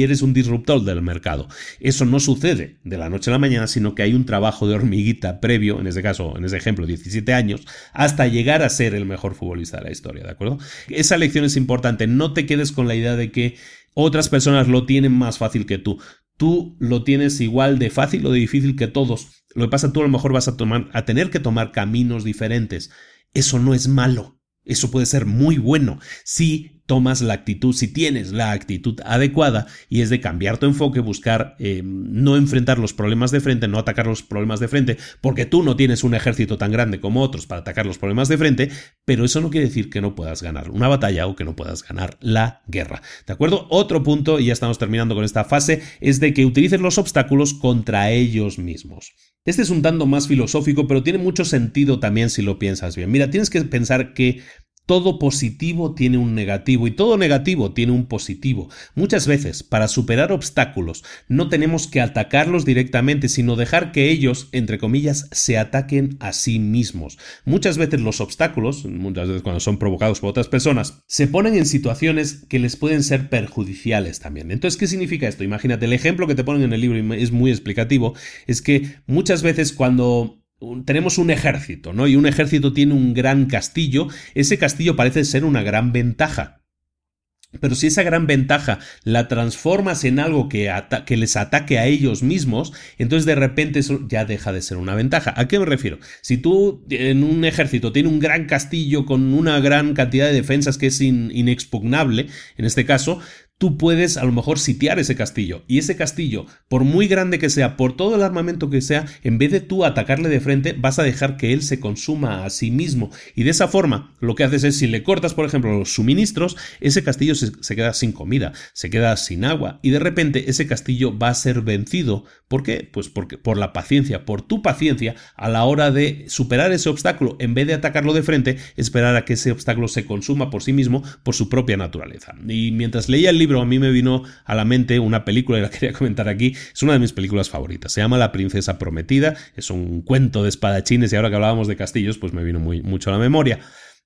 eres un disruptor del mercado. Eso no sucede de la noche a la mañana, sino que hay un trabajo de hormiguita previo, en este caso, en ese ejemplo, 17 años, hasta llegar a ser el mejor futbolista de la historia, ¿de acuerdo? Esa lección es importante, no te quedes con la idea de que otras personas lo tienen más fácil que tú tú lo tienes igual de fácil o de difícil que todos. Lo que pasa, tú a lo mejor vas a, a tener que tomar caminos diferentes. Eso no es malo. Eso puede ser muy bueno si tomas la actitud, si tienes la actitud adecuada y es de cambiar tu enfoque, buscar eh, no enfrentar los problemas de frente, no atacar los problemas de frente, porque tú no tienes un ejército tan grande como otros para atacar los problemas de frente, pero eso no quiere decir que no puedas ganar una batalla o que no puedas ganar la guerra. ¿De acuerdo? Otro punto, y ya estamos terminando con esta fase, es de que utilicen los obstáculos contra ellos mismos. Este es un tanto más filosófico, pero tiene mucho sentido también si lo piensas bien. Mira, tienes que pensar que todo positivo tiene un negativo y todo negativo tiene un positivo. Muchas veces, para superar obstáculos, no tenemos que atacarlos directamente, sino dejar que ellos, entre comillas, se ataquen a sí mismos. Muchas veces los obstáculos, muchas veces cuando son provocados por otras personas, se ponen en situaciones que les pueden ser perjudiciales también. Entonces, ¿qué significa esto? Imagínate, el ejemplo que te ponen en el libro es muy explicativo, es que muchas veces cuando tenemos un ejército, ¿no? Y un ejército tiene un gran castillo. Ese castillo parece ser una gran ventaja. Pero si esa gran ventaja la transformas en algo que, les ataque a ellos mismos, entonces de repente eso ya deja de ser una ventaja. ¿A qué me refiero? Si tú en un ejército tienes un gran castillo con una gran cantidad de defensas que es inexpugnable, en este caso, tú puedes a lo mejor sitiar ese castillo. Y ese castillo, por muy grande que sea, por todo el armamento que sea, en vez de tú atacarle de frente, vas a dejar que él se consuma a sí mismo. Y de esa forma, lo que haces es, si le cortas, por ejemplo, los suministros, ese castillo se, queda sin comida, se queda sin agua. Y de repente ese castillo va a ser vencido. ¿Por qué? Pues porque, por la paciencia, por tu paciencia a la hora de superar ese obstáculo, en vez de atacarlo de frente, esperar a que ese obstáculo se consuma por sí mismo, por su propia naturaleza. Y mientras leía el libro, pero a mí me vino a la mente una película y la quería comentar aquí. Es una de mis películas favoritas. Se llama La Princesa Prometida. Es un cuento de espadachines y ahora que hablábamos de castillos, pues me vino muy, mucho a la memoria.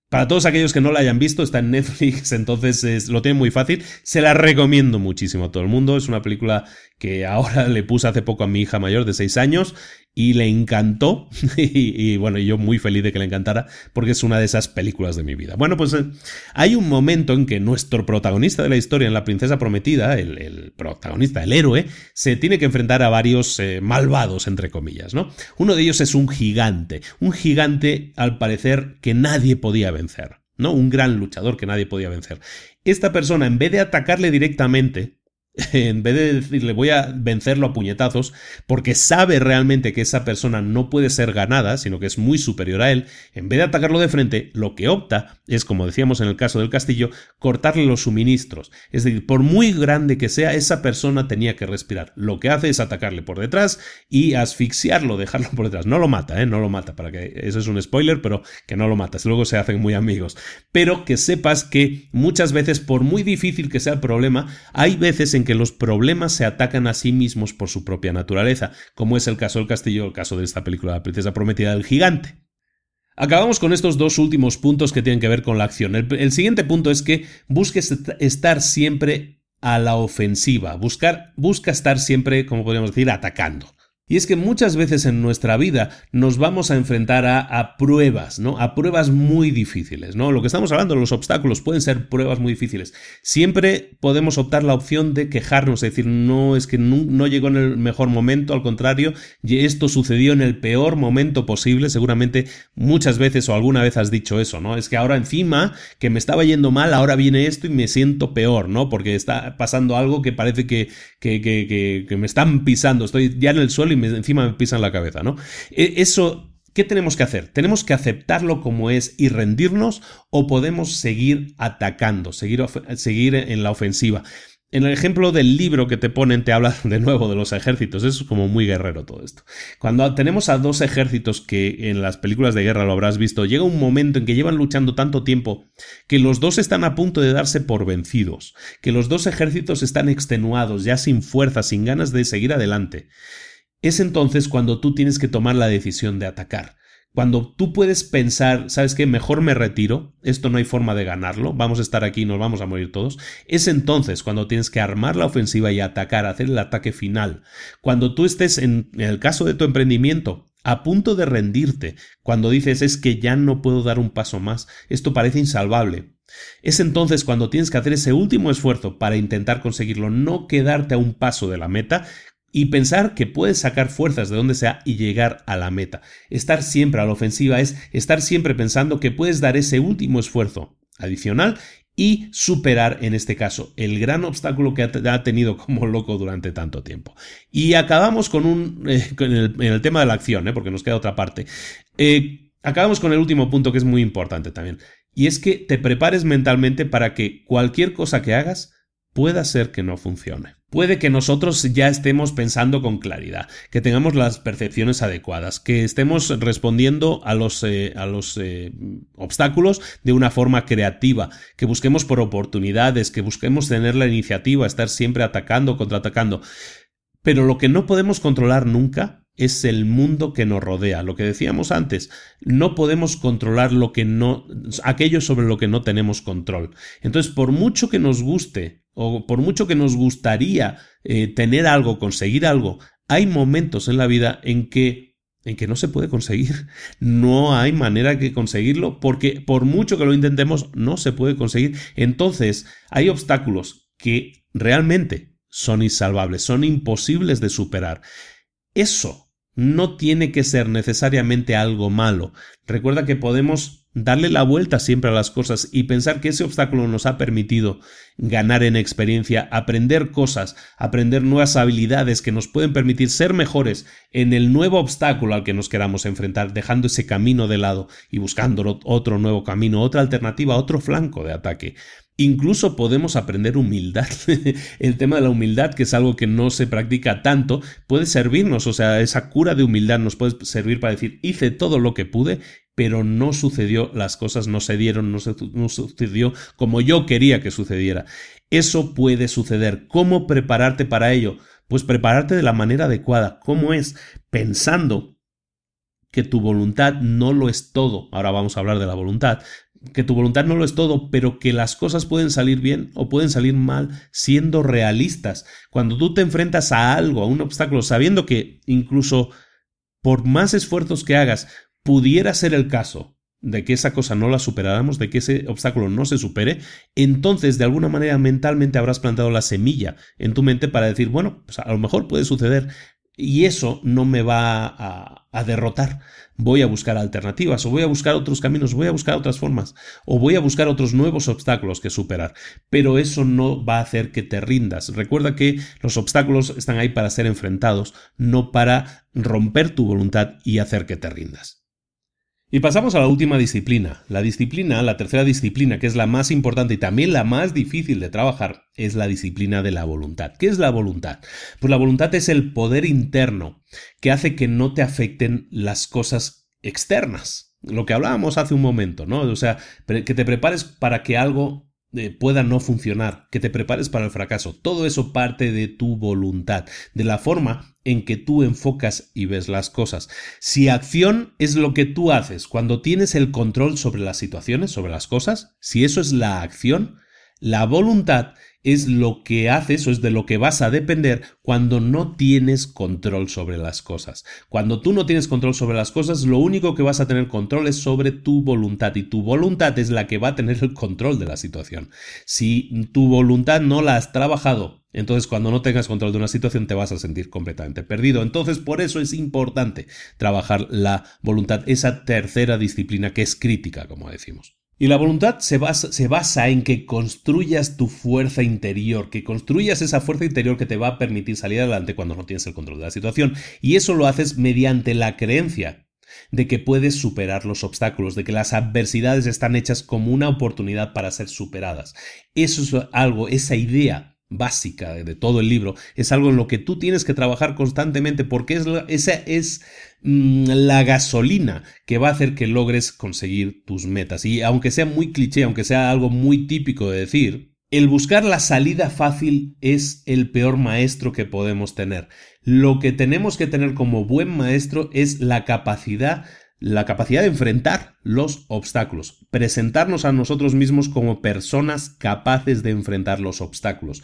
Para todos aquellos que no la hayan visto, está en Netflix, entonces lo tienen muy fácil. Se la recomiendo muchísimo a todo el mundo. Es una película que ahora le puse hace poco a mi hija mayor de 6 años y le encantó. y, bueno, yo muy feliz de que le encantara porque es una de esas películas de mi vida. Bueno, pues eh, hay un momento en que nuestro protagonista de la historia en La Princesa Prometida, el, protagonista, el héroe, se tiene que enfrentar a varios eh, malvados, entre comillas, ¿no? Uno de ellos es un gigante, un gigante al parecer que nadie podía vencer. ¿no? Un gran luchador que nadie podía vencer. Esta persona, en vez de atacarle directamente, en vez de decirle voy a vencerlo a puñetazos, porque sabe realmente que esa persona no puede ser ganada, sino que es muy superior a él, en vez de atacarlo de frente, lo que opta es, como decíamos en el caso del castillo, cortarle los suministros. Es decir, por muy grande que sea, esa persona tenía que respirar. Lo que hace es atacarle por detrás y asfixiarlo, dejarlo por detrás. No lo mata, ¿eh? No lo mata, para que eso es un spoiler, pero que no lo matas. Luego se hacen muy amigos. Pero que sepas que muchas veces, por muy difícil que sea el problema, hay veces en que los problemas se atacan a sí mismos por su propia naturaleza, como es el caso del castillo, el caso de esta película La princesa prometida del gigante. Acabamos con estos dos últimos puntos que tienen que ver con la acción. El, siguiente punto es que busques estar siempre a la ofensiva, buscar, busca estar siempre, como podríamos decir, atacando. Y es que muchas veces en nuestra vida nos vamos a enfrentar a, pruebas, ¿no? A pruebas muy difíciles, ¿no? Lo que estamos hablando, los obstáculos pueden ser pruebas muy difíciles. Siempre podemos optar la opción de quejarnos, es decir, no es que no, llegó en el mejor momento, al contrario, esto sucedió en el peor momento posible, seguramente muchas veces o alguna vez has dicho eso, ¿no? Es que ahora encima que me estaba yendo mal, ahora viene esto y me siento peor, ¿no? Porque está pasando algo que parece que, que me están pisando, estoy ya en el suelo y encima me pisan la cabeza, ¿no? E, eso ¿Qué tenemos que hacer? ¿Tenemos que aceptarlo como es y rendirnos o podemos seguir atacando, seguir, seguir, en la ofensiva? En el ejemplo del libro que te ponen te habla de nuevo de los ejércitos, es como muy guerrero todo esto. Cuando tenemos a dos ejércitos que en las películas de guerra lo habrás visto, llega un momento en que llevan luchando tanto tiempo que los dos están a punto de darse por vencidos, que los dos ejércitos están extenuados, ya sin fuerza, sin ganas de seguir adelante es entonces cuando tú tienes que tomar la decisión de atacar. Cuando tú puedes pensar, ¿sabes qué? Mejor me retiro, esto no hay forma de ganarlo, vamos a estar aquí, y nos vamos a morir todos. Es entonces cuando tienes que armar la ofensiva y atacar, hacer el ataque final. Cuando tú estés, en, en el caso de tu emprendimiento, a punto de rendirte, cuando dices es que ya no puedo dar un paso más, esto parece insalvable. Es entonces cuando tienes que hacer ese último esfuerzo para intentar conseguirlo, no quedarte a un paso de la meta, y pensar que puedes sacar fuerzas de donde sea y llegar a la meta. Estar siempre a la ofensiva es estar siempre pensando que puedes dar ese último esfuerzo adicional y superar en este caso el gran obstáculo que ha tenido como loco durante tanto tiempo. Y acabamos con un... Eh, el, en el tema de la acción, eh, porque nos queda otra parte. Eh, acabamos con el último punto que es muy importante también. Y es que te prepares mentalmente para que cualquier cosa que hagas pueda ser que no funcione. Puede que nosotros ya estemos pensando con claridad, que tengamos las percepciones adecuadas, que estemos respondiendo a los, eh, a los eh, obstáculos de una forma creativa, que busquemos por oportunidades, que busquemos tener la iniciativa, estar siempre atacando, contraatacando. Pero lo que no podemos controlar nunca es el mundo que nos rodea, lo que decíamos antes, no podemos controlar lo que no aquello sobre lo que no tenemos control. Entonces, por mucho que nos guste o por mucho que nos gustaría eh, tener algo, conseguir algo, hay momentos en la vida en que en que no se puede conseguir. No hay manera de conseguirlo porque por mucho que lo intentemos no se puede conseguir. Entonces, hay obstáculos que realmente son insalvables, son imposibles de superar. Eso no tiene que ser necesariamente algo malo. Recuerda que podemos darle la vuelta siempre a las cosas y pensar que ese obstáculo nos ha permitido ganar en experiencia, aprender cosas, aprender nuevas habilidades que nos pueden permitir ser mejores en el nuevo obstáculo al que nos queramos enfrentar, dejando ese camino de lado y buscando otro nuevo camino, otra alternativa, otro flanco de ataque. Incluso podemos aprender humildad. el tema de la humildad, que es algo que no se practica tanto, puede servirnos, o sea, esa cura de humildad nos puede servir para decir, hice todo lo que pude, pero no sucedió, las cosas no se dieron, no, se, sucedió como yo quería que sucediera. Eso puede suceder. ¿Cómo prepararte para ello? Pues prepararte de la manera adecuada. ¿Cómo es? Pensando que tu voluntad no lo es todo. Ahora vamos a hablar de la voluntad, que tu voluntad no lo es todo, pero que las cosas pueden salir bien o pueden salir mal siendo realistas. Cuando tú te enfrentas a algo, a un obstáculo, sabiendo que incluso por más esfuerzos que hagas, pudiera ser el caso de que esa cosa no la superáramos, de que ese obstáculo no se supere, entonces de alguna manera mentalmente habrás plantado la semilla en tu mente para decir, bueno, pues a lo mejor puede suceder y eso no me va a, a derrotar. Voy a buscar alternativas o voy a buscar otros caminos, voy a buscar otras formas o voy a buscar otros nuevos obstáculos que superar. Pero eso no va a hacer que te rindas. Recuerda que los obstáculos están ahí para ser enfrentados, no para romper tu voluntad y hacer que te rindas. Y pasamos a la última disciplina. La disciplina, la tercera disciplina, que es la más importante y también la más difícil de trabajar, es la disciplina de la voluntad. ¿Qué es la voluntad? Pues la voluntad es el poder interno que hace que no te afecten las cosas externas. Lo que hablábamos hace un momento, ¿no? O sea, que te prepares para que algo eh, pueda no funcionar, que te prepares para el fracaso. Todo eso parte de tu voluntad, de la forma en que tú enfocas y ves las cosas. Si acción es lo que tú haces cuando tienes el control sobre las situaciones, sobre las cosas, si eso es la acción, la voluntad es lo que haces o es de lo que vas a depender cuando no tienes control sobre las cosas. Cuando tú no tienes control sobre las cosas, lo único que vas a tener control es sobre tu voluntad y tu voluntad es la que va a tener el control de la situación. Si tu voluntad no la has trabajado entonces, cuando no tengas control de una situación, te vas a sentir completamente perdido. Entonces, por eso es importante trabajar la voluntad, esa tercera disciplina que es crítica, como decimos. Y la voluntad se basa, en que construyas tu fuerza interior, que construyas esa fuerza interior que te va a permitir salir adelante cuando no tienes el control de la situación. Y eso lo haces mediante la creencia de que puedes superar los obstáculos, de que las adversidades están hechas como una oportunidad para ser superadas. Eso es algo, esa idea básica de todo el libro, es algo en lo que tú tienes que trabajar constantemente porque es la, esa es mm, la gasolina que va a hacer que logres conseguir tus metas. Y aunque sea muy cliché, aunque sea algo muy típico de decir, el buscar la salida fácil es el peor maestro que podemos tener. Lo que tenemos que tener como buen maestro es la capacidad la capacidad de enfrentar los obstáculos, presentarnos a nosotros mismos como personas capaces de enfrentar los obstáculos.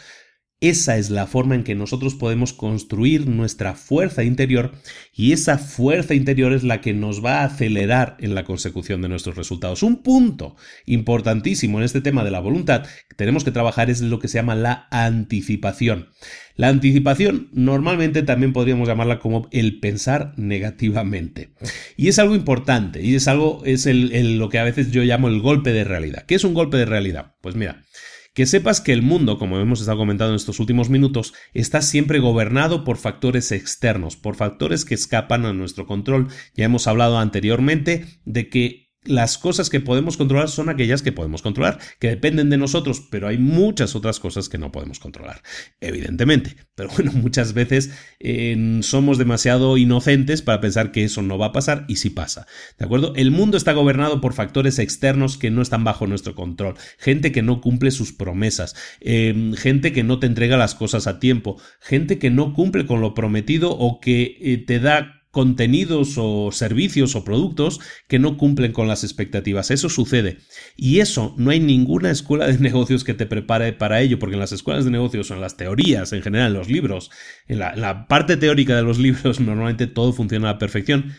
Esa es la forma en que nosotros podemos construir nuestra fuerza interior y esa fuerza interior es la que nos va a acelerar en la consecución de nuestros resultados. Un punto importantísimo en este tema de la voluntad que tenemos que trabajar es lo que se llama la anticipación. La anticipación normalmente también podríamos llamarla como el pensar negativamente. Y es algo importante y es algo, es lo que a veces yo llamo el golpe de realidad. ¿Qué es un golpe de realidad? Pues mira, que sepas que el mundo, como hemos estado comentando en estos últimos minutos, está siempre gobernado por factores externos, por factores que escapan a nuestro control. Ya hemos hablado anteriormente de que las cosas que podemos controlar son aquellas que podemos controlar, que dependen de nosotros, pero hay muchas otras cosas que no podemos controlar, evidentemente. Pero bueno, muchas veces somos demasiado inocentes para pensar que eso no va a pasar y sí pasa. ¿De acuerdo? El mundo está gobernado por factores externos que no están bajo nuestro control. Gente que no cumple sus promesas, em, gente que no te entrega las cosas a tiempo, gente que no cumple con lo prometido o que eh, te da contenidos o servicios o productos que no cumplen con las expectativas. Eso sucede. Y eso no hay ninguna escuela de negocios que te prepare para ello, porque en las escuelas de negocios son las teorías, en general, los libros, en la, la parte teórica de los libros, normalmente todo funciona a la perfección,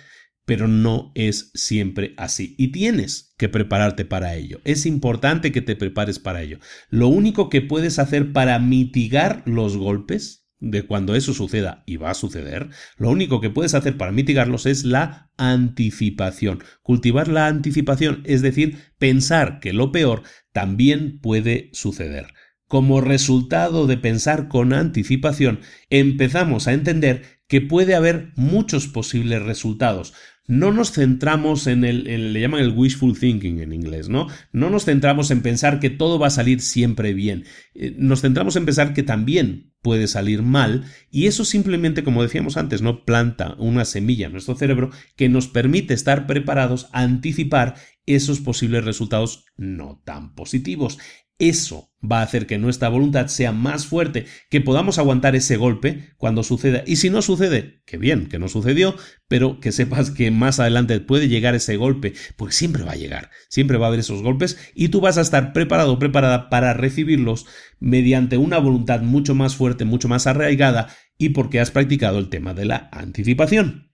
pero no es siempre así. Y tienes que prepararte para ello. Es importante que te prepares para ello. Lo único que puedes hacer para mitigar los golpes de cuando eso suceda, y va a suceder, lo único que puedes hacer para mitigarlos es la anticipación. Cultivar la anticipación, es decir, pensar que lo peor también puede suceder. Como resultado de pensar con anticipación, empezamos a entender que puede haber muchos posibles resultados, no nos centramos en el, le llaman el wishful thinking en inglés, ¿no? No nos centramos en pensar que todo va a salir siempre bien. Eh, nos centramos en pensar que también puede salir mal y eso simplemente, como decíamos antes, no planta una semilla en nuestro cerebro que nos permite estar preparados a anticipar esos posibles resultados no tan positivos. Eso va a hacer que nuestra voluntad sea más fuerte, que podamos aguantar ese golpe cuando suceda. Y si no sucede, qué bien, que no sucedió, pero que sepas que más adelante puede llegar ese golpe, porque siempre va a llegar, siempre va a haber esos golpes y tú vas a estar preparado preparada para recibirlos mediante una voluntad mucho más fuerte, mucho más arraigada y porque has practicado el tema de la anticipación.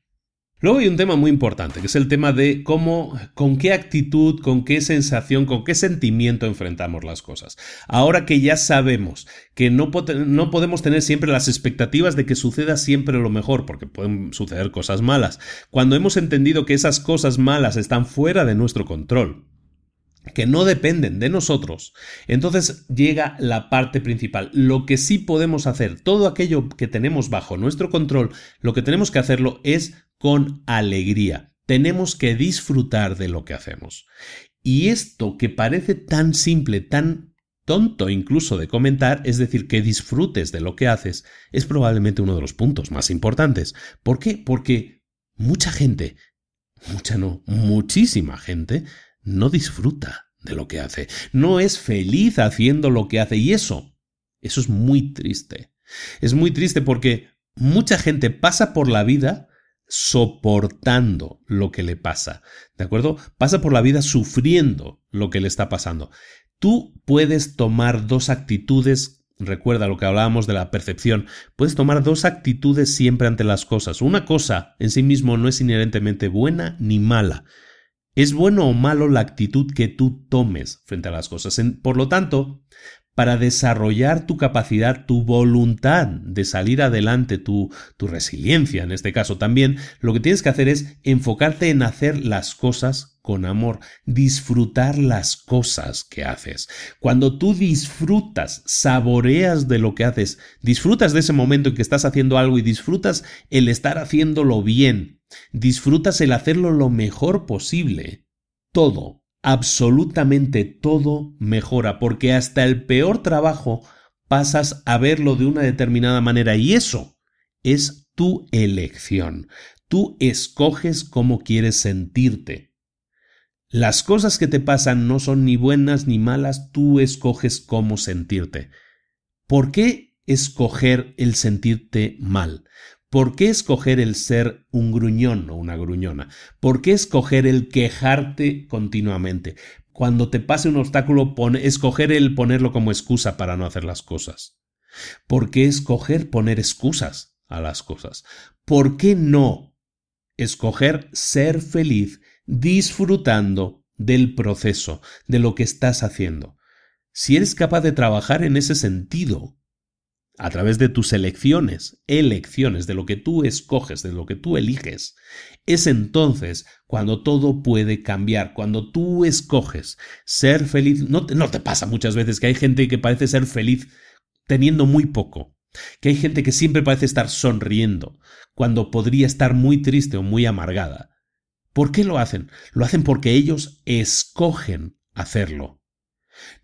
Luego hay un tema muy importante, que es el tema de cómo, con qué actitud, con qué sensación, con qué sentimiento enfrentamos las cosas. Ahora que ya sabemos que no, podemos tener siempre las expectativas de que suceda siempre lo mejor, porque pueden suceder cosas malas, cuando hemos entendido que esas cosas malas están fuera de nuestro control, que no dependen de nosotros, entonces llega la parte principal, lo que sí podemos hacer, todo aquello que tenemos bajo nuestro control, lo que tenemos que hacerlo es con alegría. Tenemos que disfrutar de lo que hacemos. Y esto que parece tan simple, tan tonto incluso de comentar, es decir, que disfrutes de lo que haces, es probablemente uno de los puntos más importantes. ¿Por qué? Porque mucha gente, mucha no, muchísima gente, no disfruta de lo que hace, no es feliz haciendo lo que hace y eso, eso es muy triste. Es muy triste porque mucha gente pasa por la vida soportando lo que le pasa, ¿de acuerdo? Pasa por la vida sufriendo lo que le está pasando. Tú puedes tomar dos actitudes Recuerda lo que hablábamos de la percepción. Puedes tomar dos actitudes siempre ante las cosas. Una cosa en sí mismo no es inherentemente buena ni mala. Es bueno o malo la actitud que tú tomes frente a las cosas. Por lo tanto, para desarrollar tu capacidad, tu voluntad de salir adelante, tu, resiliencia en este caso también, lo que tienes que hacer es enfocarte en hacer las cosas con amor, disfrutar las cosas que haces. Cuando tú disfrutas, saboreas de lo que haces, disfrutas de ese momento en que estás haciendo algo y disfrutas el estar haciéndolo bien, disfrutas el hacerlo lo mejor posible, todo absolutamente todo mejora, porque hasta el peor trabajo pasas a verlo de una determinada manera y eso es tu elección. Tú escoges cómo quieres sentirte. Las cosas que te pasan no son ni buenas ni malas, tú escoges cómo sentirte. ¿Por qué escoger el sentirte mal? ¿Por qué escoger el ser un gruñón o una gruñona? ¿Por qué escoger el quejarte continuamente? Cuando te pase un obstáculo, escoger el ponerlo como excusa para no hacer las cosas. ¿Por qué escoger poner excusas a las cosas? ¿Por qué no escoger ser feliz disfrutando del proceso, de lo que estás haciendo? Si eres capaz de trabajar en ese sentido, a través de tus elecciones, elecciones, de lo que tú escoges, de lo que tú eliges, es entonces cuando todo puede cambiar, cuando tú escoges ser feliz. No te, pasa muchas veces que hay gente que parece ser feliz teniendo muy poco, que hay gente que siempre parece estar sonriendo, cuando podría estar muy triste o muy amargada. ¿Por qué lo hacen? Lo hacen porque ellos escogen hacerlo.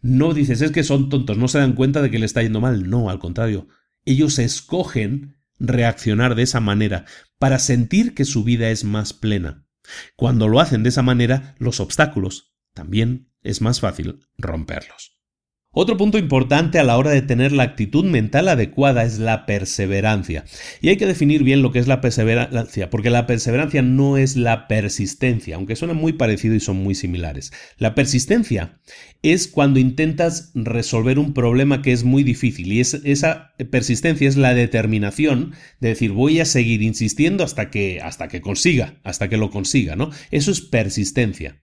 No dices, es que son tontos, no se dan cuenta de que le está yendo mal. No, al contrario. Ellos escogen reaccionar de esa manera para sentir que su vida es más plena. Cuando lo hacen de esa manera, los obstáculos también es más fácil romperlos. Otro punto importante a la hora de tener la actitud mental adecuada es la perseverancia. Y hay que definir bien lo que es la perseverancia, porque la perseverancia no es la persistencia, aunque suenan muy parecido y son muy similares. La persistencia es cuando intentas resolver un problema que es muy difícil y es, esa persistencia es la determinación de decir voy a seguir insistiendo hasta que hasta que consiga, hasta que lo consiga, ¿no? Eso es persistencia.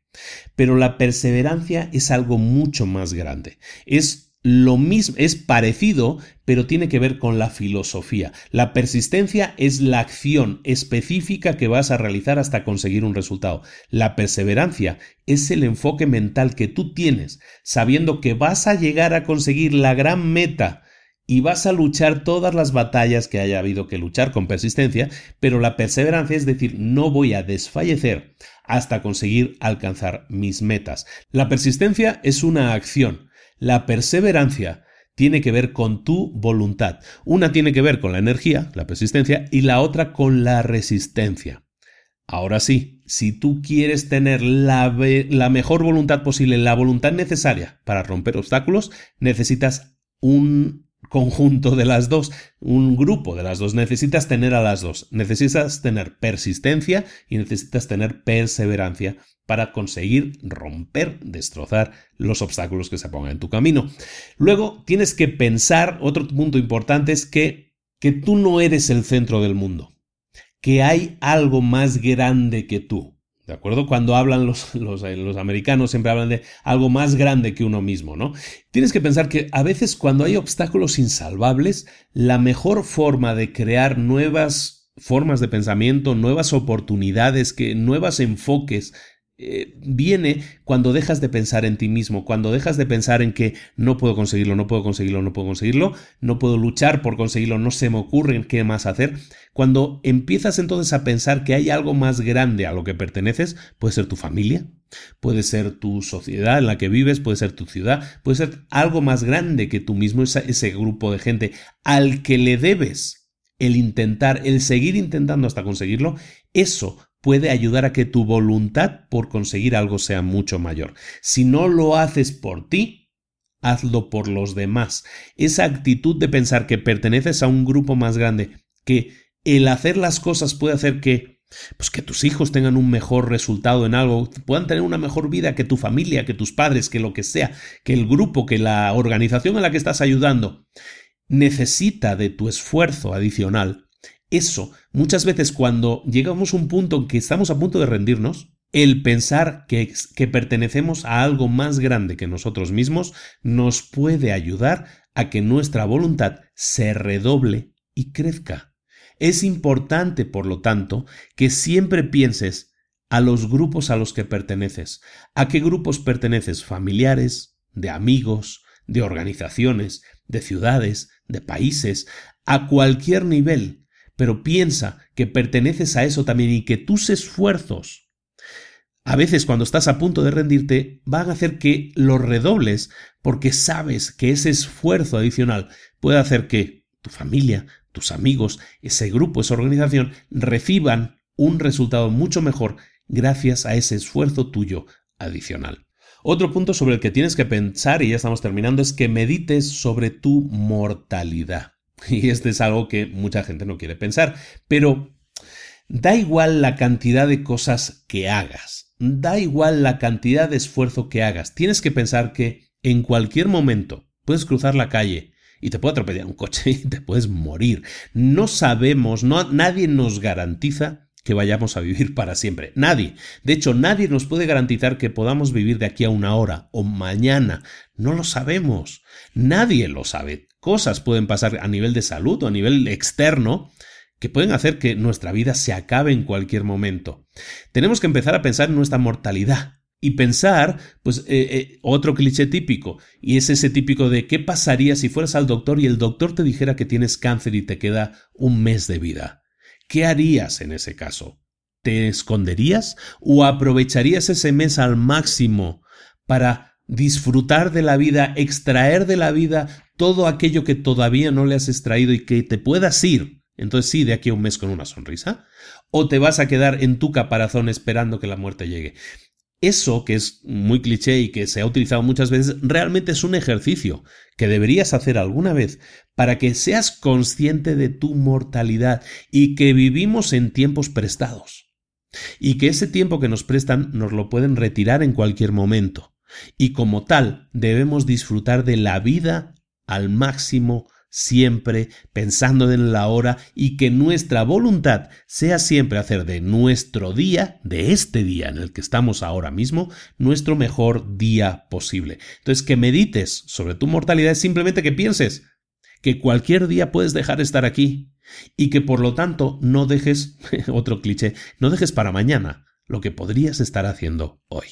Pero la perseverancia es algo mucho más grande. Es lo mismo, es parecido, pero tiene que ver con la filosofía. La persistencia es la acción específica que vas a realizar hasta conseguir un resultado. La perseverancia es el enfoque mental que tú tienes, sabiendo que vas a llegar a conseguir la gran meta y vas a luchar todas las batallas que haya habido que luchar con persistencia, pero la perseverancia es decir, no voy a desfallecer hasta conseguir alcanzar mis metas. La persistencia es una acción la perseverancia tiene que ver con tu voluntad. Una tiene que ver con la energía, la persistencia, y la otra con la resistencia. Ahora sí, si tú quieres tener la, mejor voluntad posible, la voluntad necesaria para romper obstáculos, necesitas un conjunto de las dos, un grupo de las dos. Necesitas tener a las dos. Necesitas tener persistencia y necesitas tener perseverancia para conseguir romper, destrozar los obstáculos que se pongan en tu camino. Luego tienes que pensar, otro punto importante es que, que tú no eres el centro del mundo, que hay algo más grande que tú. ¿De acuerdo? Cuando hablan eh, los, americanos siempre hablan de algo más grande que uno mismo, ¿no? Tienes que pensar que a veces cuando hay obstáculos insalvables, la mejor forma de crear nuevas formas de pensamiento, nuevas oportunidades, que, nuevos enfoques eh, viene cuando dejas de pensar en ti mismo, cuando dejas de pensar en que no puedo conseguirlo, no puedo conseguirlo, no puedo conseguirlo, no puedo luchar por conseguirlo, no se me ocurre qué más hacer. Cuando empiezas entonces a pensar que hay algo más grande a lo que perteneces, puede ser tu familia, puede ser tu sociedad en la que vives, puede ser tu ciudad, puede ser algo más grande que tú mismo, ese grupo de gente al que le debes el intentar, el seguir intentando hasta conseguirlo, eso puede ayudar a que tu voluntad por conseguir algo sea mucho mayor. Si no lo haces por ti, hazlo por los demás. Esa actitud de pensar que perteneces a un grupo más grande, que el hacer las cosas puede hacer que pues que tus hijos tengan un mejor resultado en algo, puedan tener una mejor vida que tu familia, que tus padres, que lo que sea, que el grupo, que la organización a la que estás ayudando necesita de tu esfuerzo adicional eso, muchas veces cuando llegamos a un punto en que estamos a punto de rendirnos, el pensar que, pertenecemos a algo más grande que nosotros mismos nos puede ayudar a que nuestra voluntad se redoble y crezca. Es importante, por lo tanto, que siempre pienses a los grupos a los que perteneces, a qué grupos perteneces, familiares, de amigos, de organizaciones, de ciudades, de países, a cualquier nivel, pero piensa que perteneces a eso también y que tus esfuerzos a veces cuando estás a punto de rendirte, van a hacer que lo redobles porque sabes que ese esfuerzo adicional puede hacer que tu familia, tus amigos, ese grupo, esa organización reciban un resultado mucho mejor gracias a ese esfuerzo tuyo adicional. Otro punto sobre el que tienes que pensar, y ya estamos terminando, es que medites sobre tu mortalidad. Y este es algo que mucha gente no quiere pensar. Pero da igual la cantidad de cosas que hagas, da igual la cantidad de esfuerzo que hagas. Tienes que pensar que en cualquier momento puedes cruzar la calle y te puede atropellar un coche y te puedes morir. No sabemos, nadie nos garantiza que vayamos a vivir para siempre. Nadie. De hecho, nadie nos puede garantizar que podamos vivir de aquí a una hora o mañana. No lo sabemos. Nadie lo sabe cosas pueden pasar a nivel de salud o a nivel externo que pueden hacer que nuestra vida se acabe en cualquier momento. Tenemos que empezar a pensar en nuestra mortalidad y pensar, pues, eh, eh, otro cliché típico, y es ese típico de qué pasaría si fueras al doctor y el doctor te dijera que tienes cáncer y te queda un mes de vida. ¿Qué harías en ese caso? ¿Te esconderías o aprovecharías ese mes al máximo para disfrutar de la vida, extraer de la vida todo aquello que todavía no le has extraído y que te puedas ir. Entonces sí, de aquí a un mes con una sonrisa. O te vas a quedar en tu caparazón esperando que la muerte llegue. Eso, que es muy cliché y que se ha utilizado muchas veces, realmente es un ejercicio que deberías hacer alguna vez para que seas consciente de tu mortalidad y que vivimos en tiempos prestados. Y que ese tiempo que nos prestan nos lo pueden retirar en cualquier momento y como tal debemos disfrutar de la vida al máximo siempre pensando en la hora y que nuestra voluntad sea siempre hacer de nuestro día, de este día en el que estamos ahora mismo, nuestro mejor día posible. Entonces, que medites sobre tu mortalidad es simplemente que pienses que cualquier día puedes dejar estar aquí y que por lo tanto no dejes, otro cliché, no dejes para mañana lo que podrías estar haciendo hoy.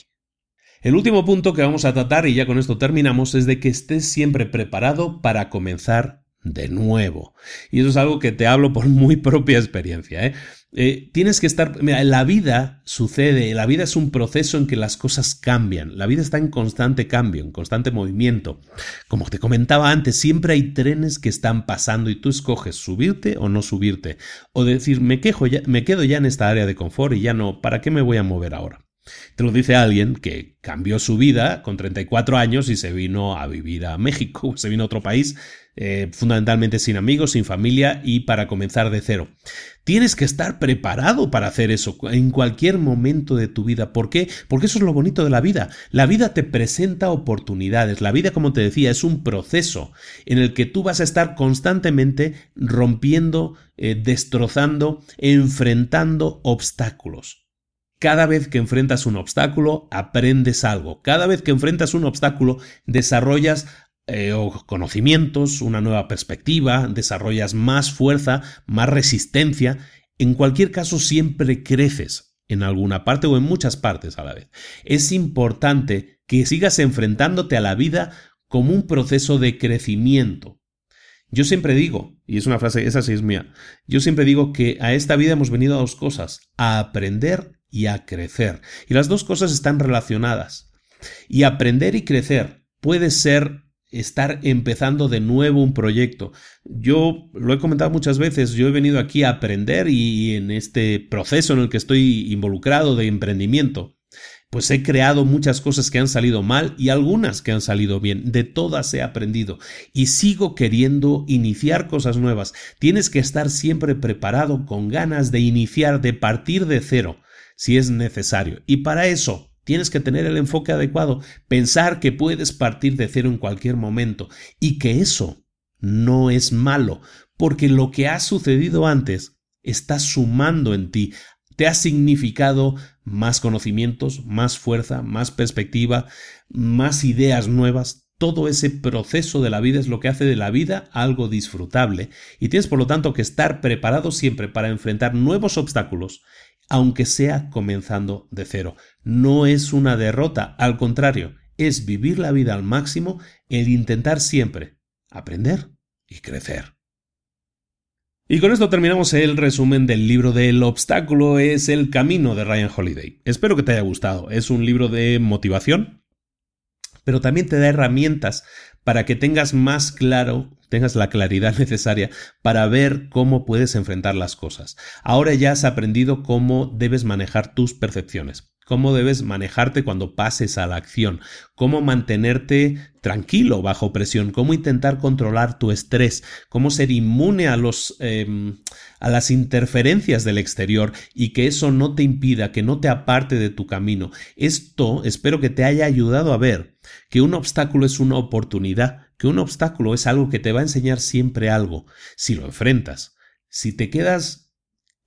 El último punto que vamos a tratar, y ya con esto terminamos, es de que estés siempre preparado para comenzar de nuevo. Y eso es algo que te hablo por muy propia experiencia. ¿eh? Eh, tienes que estar, mira, la vida sucede, la vida es un proceso en que las cosas cambian, la vida está en constante cambio, en constante movimiento. Como te comentaba antes, siempre hay trenes que están pasando y tú escoges subirte o no subirte, o decir, me, quejo me quedo ya en esta área de confort y ya no, ¿para qué me voy a mover ahora? Te lo dice alguien que cambió su vida con 34 años y se vino a vivir a México, se vino a otro país, eh, fundamentalmente sin amigos, sin familia y para comenzar de cero. Tienes que estar preparado para hacer eso en cualquier momento de tu vida. ¿Por qué? Porque eso es lo bonito de la vida. La vida te presenta oportunidades. La vida, como te decía, es un proceso en el que tú vas a estar constantemente rompiendo, eh, destrozando, enfrentando obstáculos. Cada vez que enfrentas un obstáculo, aprendes algo. Cada vez que enfrentas un obstáculo, desarrollas eh, conocimientos, una nueva perspectiva, desarrollas más fuerza, más resistencia. En cualquier caso, siempre creces en alguna parte o en muchas partes a la vez. Es importante que sigas enfrentándote a la vida como un proceso de crecimiento. Yo siempre digo, y es una frase, esa sí es mía, yo siempre digo que a esta vida hemos venido a dos cosas, a aprender y a crecer. Y las dos cosas están relacionadas. Y aprender y crecer puede ser estar empezando de nuevo un proyecto. Yo lo he comentado muchas veces, yo he venido aquí a aprender y en este proceso en el que estoy involucrado de emprendimiento, pues he creado muchas cosas que han salido mal y algunas que han salido bien. De todas he aprendido y sigo queriendo iniciar cosas nuevas. Tienes que estar siempre preparado con ganas de iniciar, de partir de cero si es necesario. Y para eso tienes que tener el enfoque adecuado, pensar que puedes partir de cero en cualquier momento y que eso no es malo, porque lo que ha sucedido antes está sumando en ti, te ha significado más conocimientos, más fuerza, más perspectiva, más ideas nuevas. Todo ese proceso de la vida es lo que hace de la vida algo disfrutable y tienes por lo tanto que estar preparado siempre para enfrentar nuevos obstáculos aunque sea comenzando de cero. No es una derrota, al contrario, es vivir la vida al máximo el intentar siempre aprender y crecer. Y con esto terminamos el resumen del libro de El obstáculo es el camino de Ryan Holiday. Espero que te haya gustado. Es un libro de motivación, pero también te da herramientas para que tengas más claro tengas la claridad necesaria para ver cómo puedes enfrentar las cosas. Ahora ya has aprendido cómo debes manejar tus percepciones, cómo debes manejarte cuando pases a la acción, cómo mantenerte tranquilo bajo presión, cómo intentar controlar tu estrés, cómo ser inmune a los em, a las interferencias del exterior y que eso no te impida, que no te aparte de tu camino. Esto espero que te haya ayudado a ver que un obstáculo es una oportunidad que un obstáculo es algo que te va a enseñar siempre algo, si lo enfrentas. Si te quedas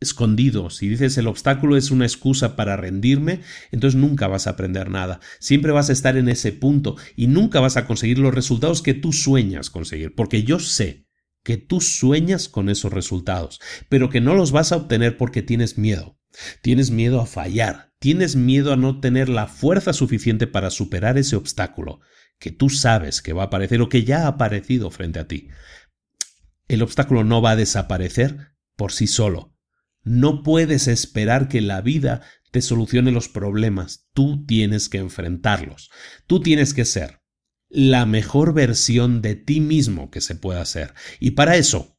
escondido, si dices el obstáculo es una excusa para rendirme, entonces nunca vas a aprender nada, siempre vas a estar en ese punto y nunca vas a conseguir los resultados que tú sueñas conseguir, porque yo sé que tú sueñas con esos resultados, pero que no los vas a obtener porque tienes miedo. Tienes miedo a fallar, tienes miedo a no tener la fuerza suficiente para superar ese obstáculo que tú sabes que va a aparecer o que ya ha aparecido frente a ti. El obstáculo no va a desaparecer por sí solo. No puedes esperar que la vida te solucione los problemas. Tú tienes que enfrentarlos. Tú tienes que ser la mejor versión de ti mismo que se pueda ser. Y para eso,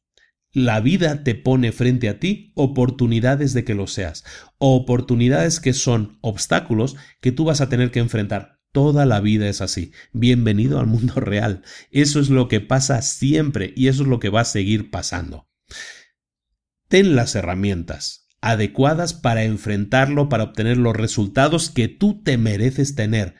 la vida te pone frente a ti oportunidades de que lo seas, oportunidades que son obstáculos que tú vas a tener que enfrentar Toda la vida es así. Bienvenido al mundo real. Eso es lo que pasa siempre y eso es lo que va a seguir pasando. Ten las herramientas adecuadas para enfrentarlo, para obtener los resultados que tú te mereces tener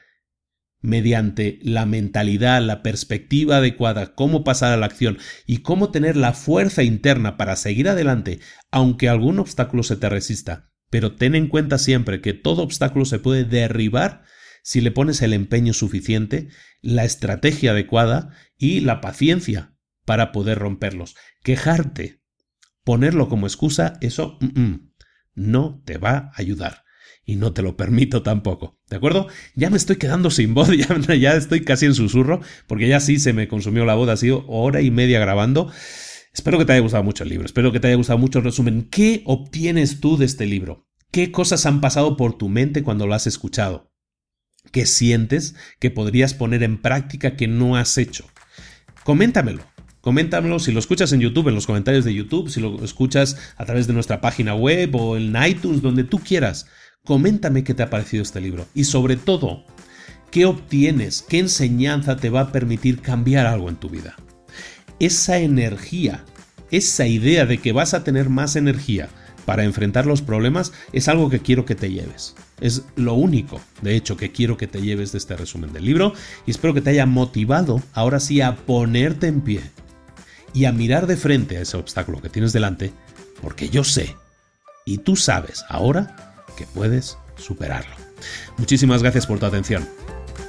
mediante la mentalidad, la perspectiva adecuada, cómo pasar a la acción y cómo tener la fuerza interna para seguir adelante, aunque algún obstáculo se te resista. Pero ten en cuenta siempre que todo obstáculo se puede derribar si le pones el empeño suficiente, la estrategia adecuada y la paciencia para poder romperlos. Quejarte, ponerlo como excusa, eso no te va a ayudar. Y no te lo permito tampoco. ¿De acuerdo? Ya me estoy quedando sin voz, ya, ya estoy casi en susurro, porque ya sí se me consumió la voz, ha sido hora y media grabando. Espero que te haya gustado mucho el libro, espero que te haya gustado mucho el resumen. ¿Qué obtienes tú de este libro? ¿Qué cosas han pasado por tu mente cuando lo has escuchado? que sientes que podrías poner en práctica que no has hecho. Coméntamelo. Coméntamelo si lo escuchas en YouTube, en los comentarios de YouTube, si lo escuchas a través de nuestra página web o en iTunes, donde tú quieras. Coméntame qué te ha parecido este libro y sobre todo, qué obtienes, qué enseñanza te va a permitir cambiar algo en tu vida. Esa energía, esa idea de que vas a tener más energía, para enfrentar los problemas es algo que quiero que te lleves. Es lo único, de hecho, que quiero que te lleves de este resumen del libro y espero que te haya motivado ahora sí a ponerte en pie y a mirar de frente a ese obstáculo que tienes delante, porque yo sé y tú sabes ahora que puedes superarlo. Muchísimas gracias por tu atención.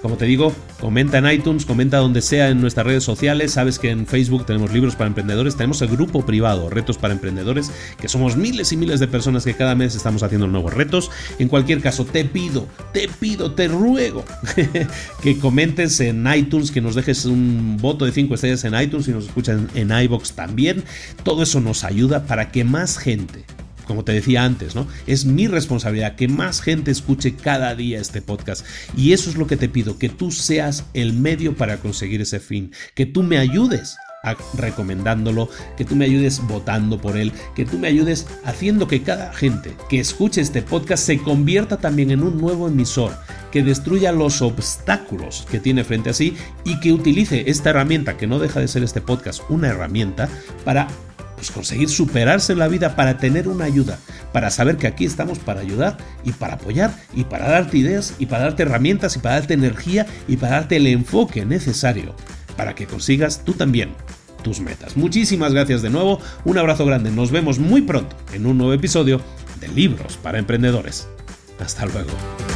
Como te digo, comenta en iTunes, comenta donde sea en nuestras redes sociales. Sabes que en Facebook tenemos libros para emprendedores, tenemos el grupo privado Retos para Emprendedores, que somos miles y miles de personas que cada mes estamos haciendo nuevos retos. En cualquier caso, te pido, te pido, te ruego que comentes en iTunes, que nos dejes un voto de 5 estrellas en iTunes y nos escuchan en iBox también. Todo eso nos ayuda para que más gente como te decía antes, ¿no? Es mi responsabilidad que más gente escuche cada día este podcast. Y eso es lo que te pido, que tú seas el medio para conseguir ese fin, que tú me ayudes recomendándolo, que tú me ayudes votando por él, que tú me ayudes haciendo que cada gente que escuche este podcast se convierta también en un nuevo emisor, que destruya los obstáculos que tiene frente a sí y que utilice esta herramienta, que no deja de ser este podcast, una herramienta para pues, conseguir superarse en la vida para tener una ayuda, para saber que aquí estamos para ayudar y para apoyar y para darte ideas y para darte herramientas y para darte energía y para darte el enfoque necesario para que consigas tú también tus metas. Muchísimas gracias de nuevo, un abrazo grande, nos vemos muy pronto en un nuevo episodio de Libros para Emprendedores. Hasta luego.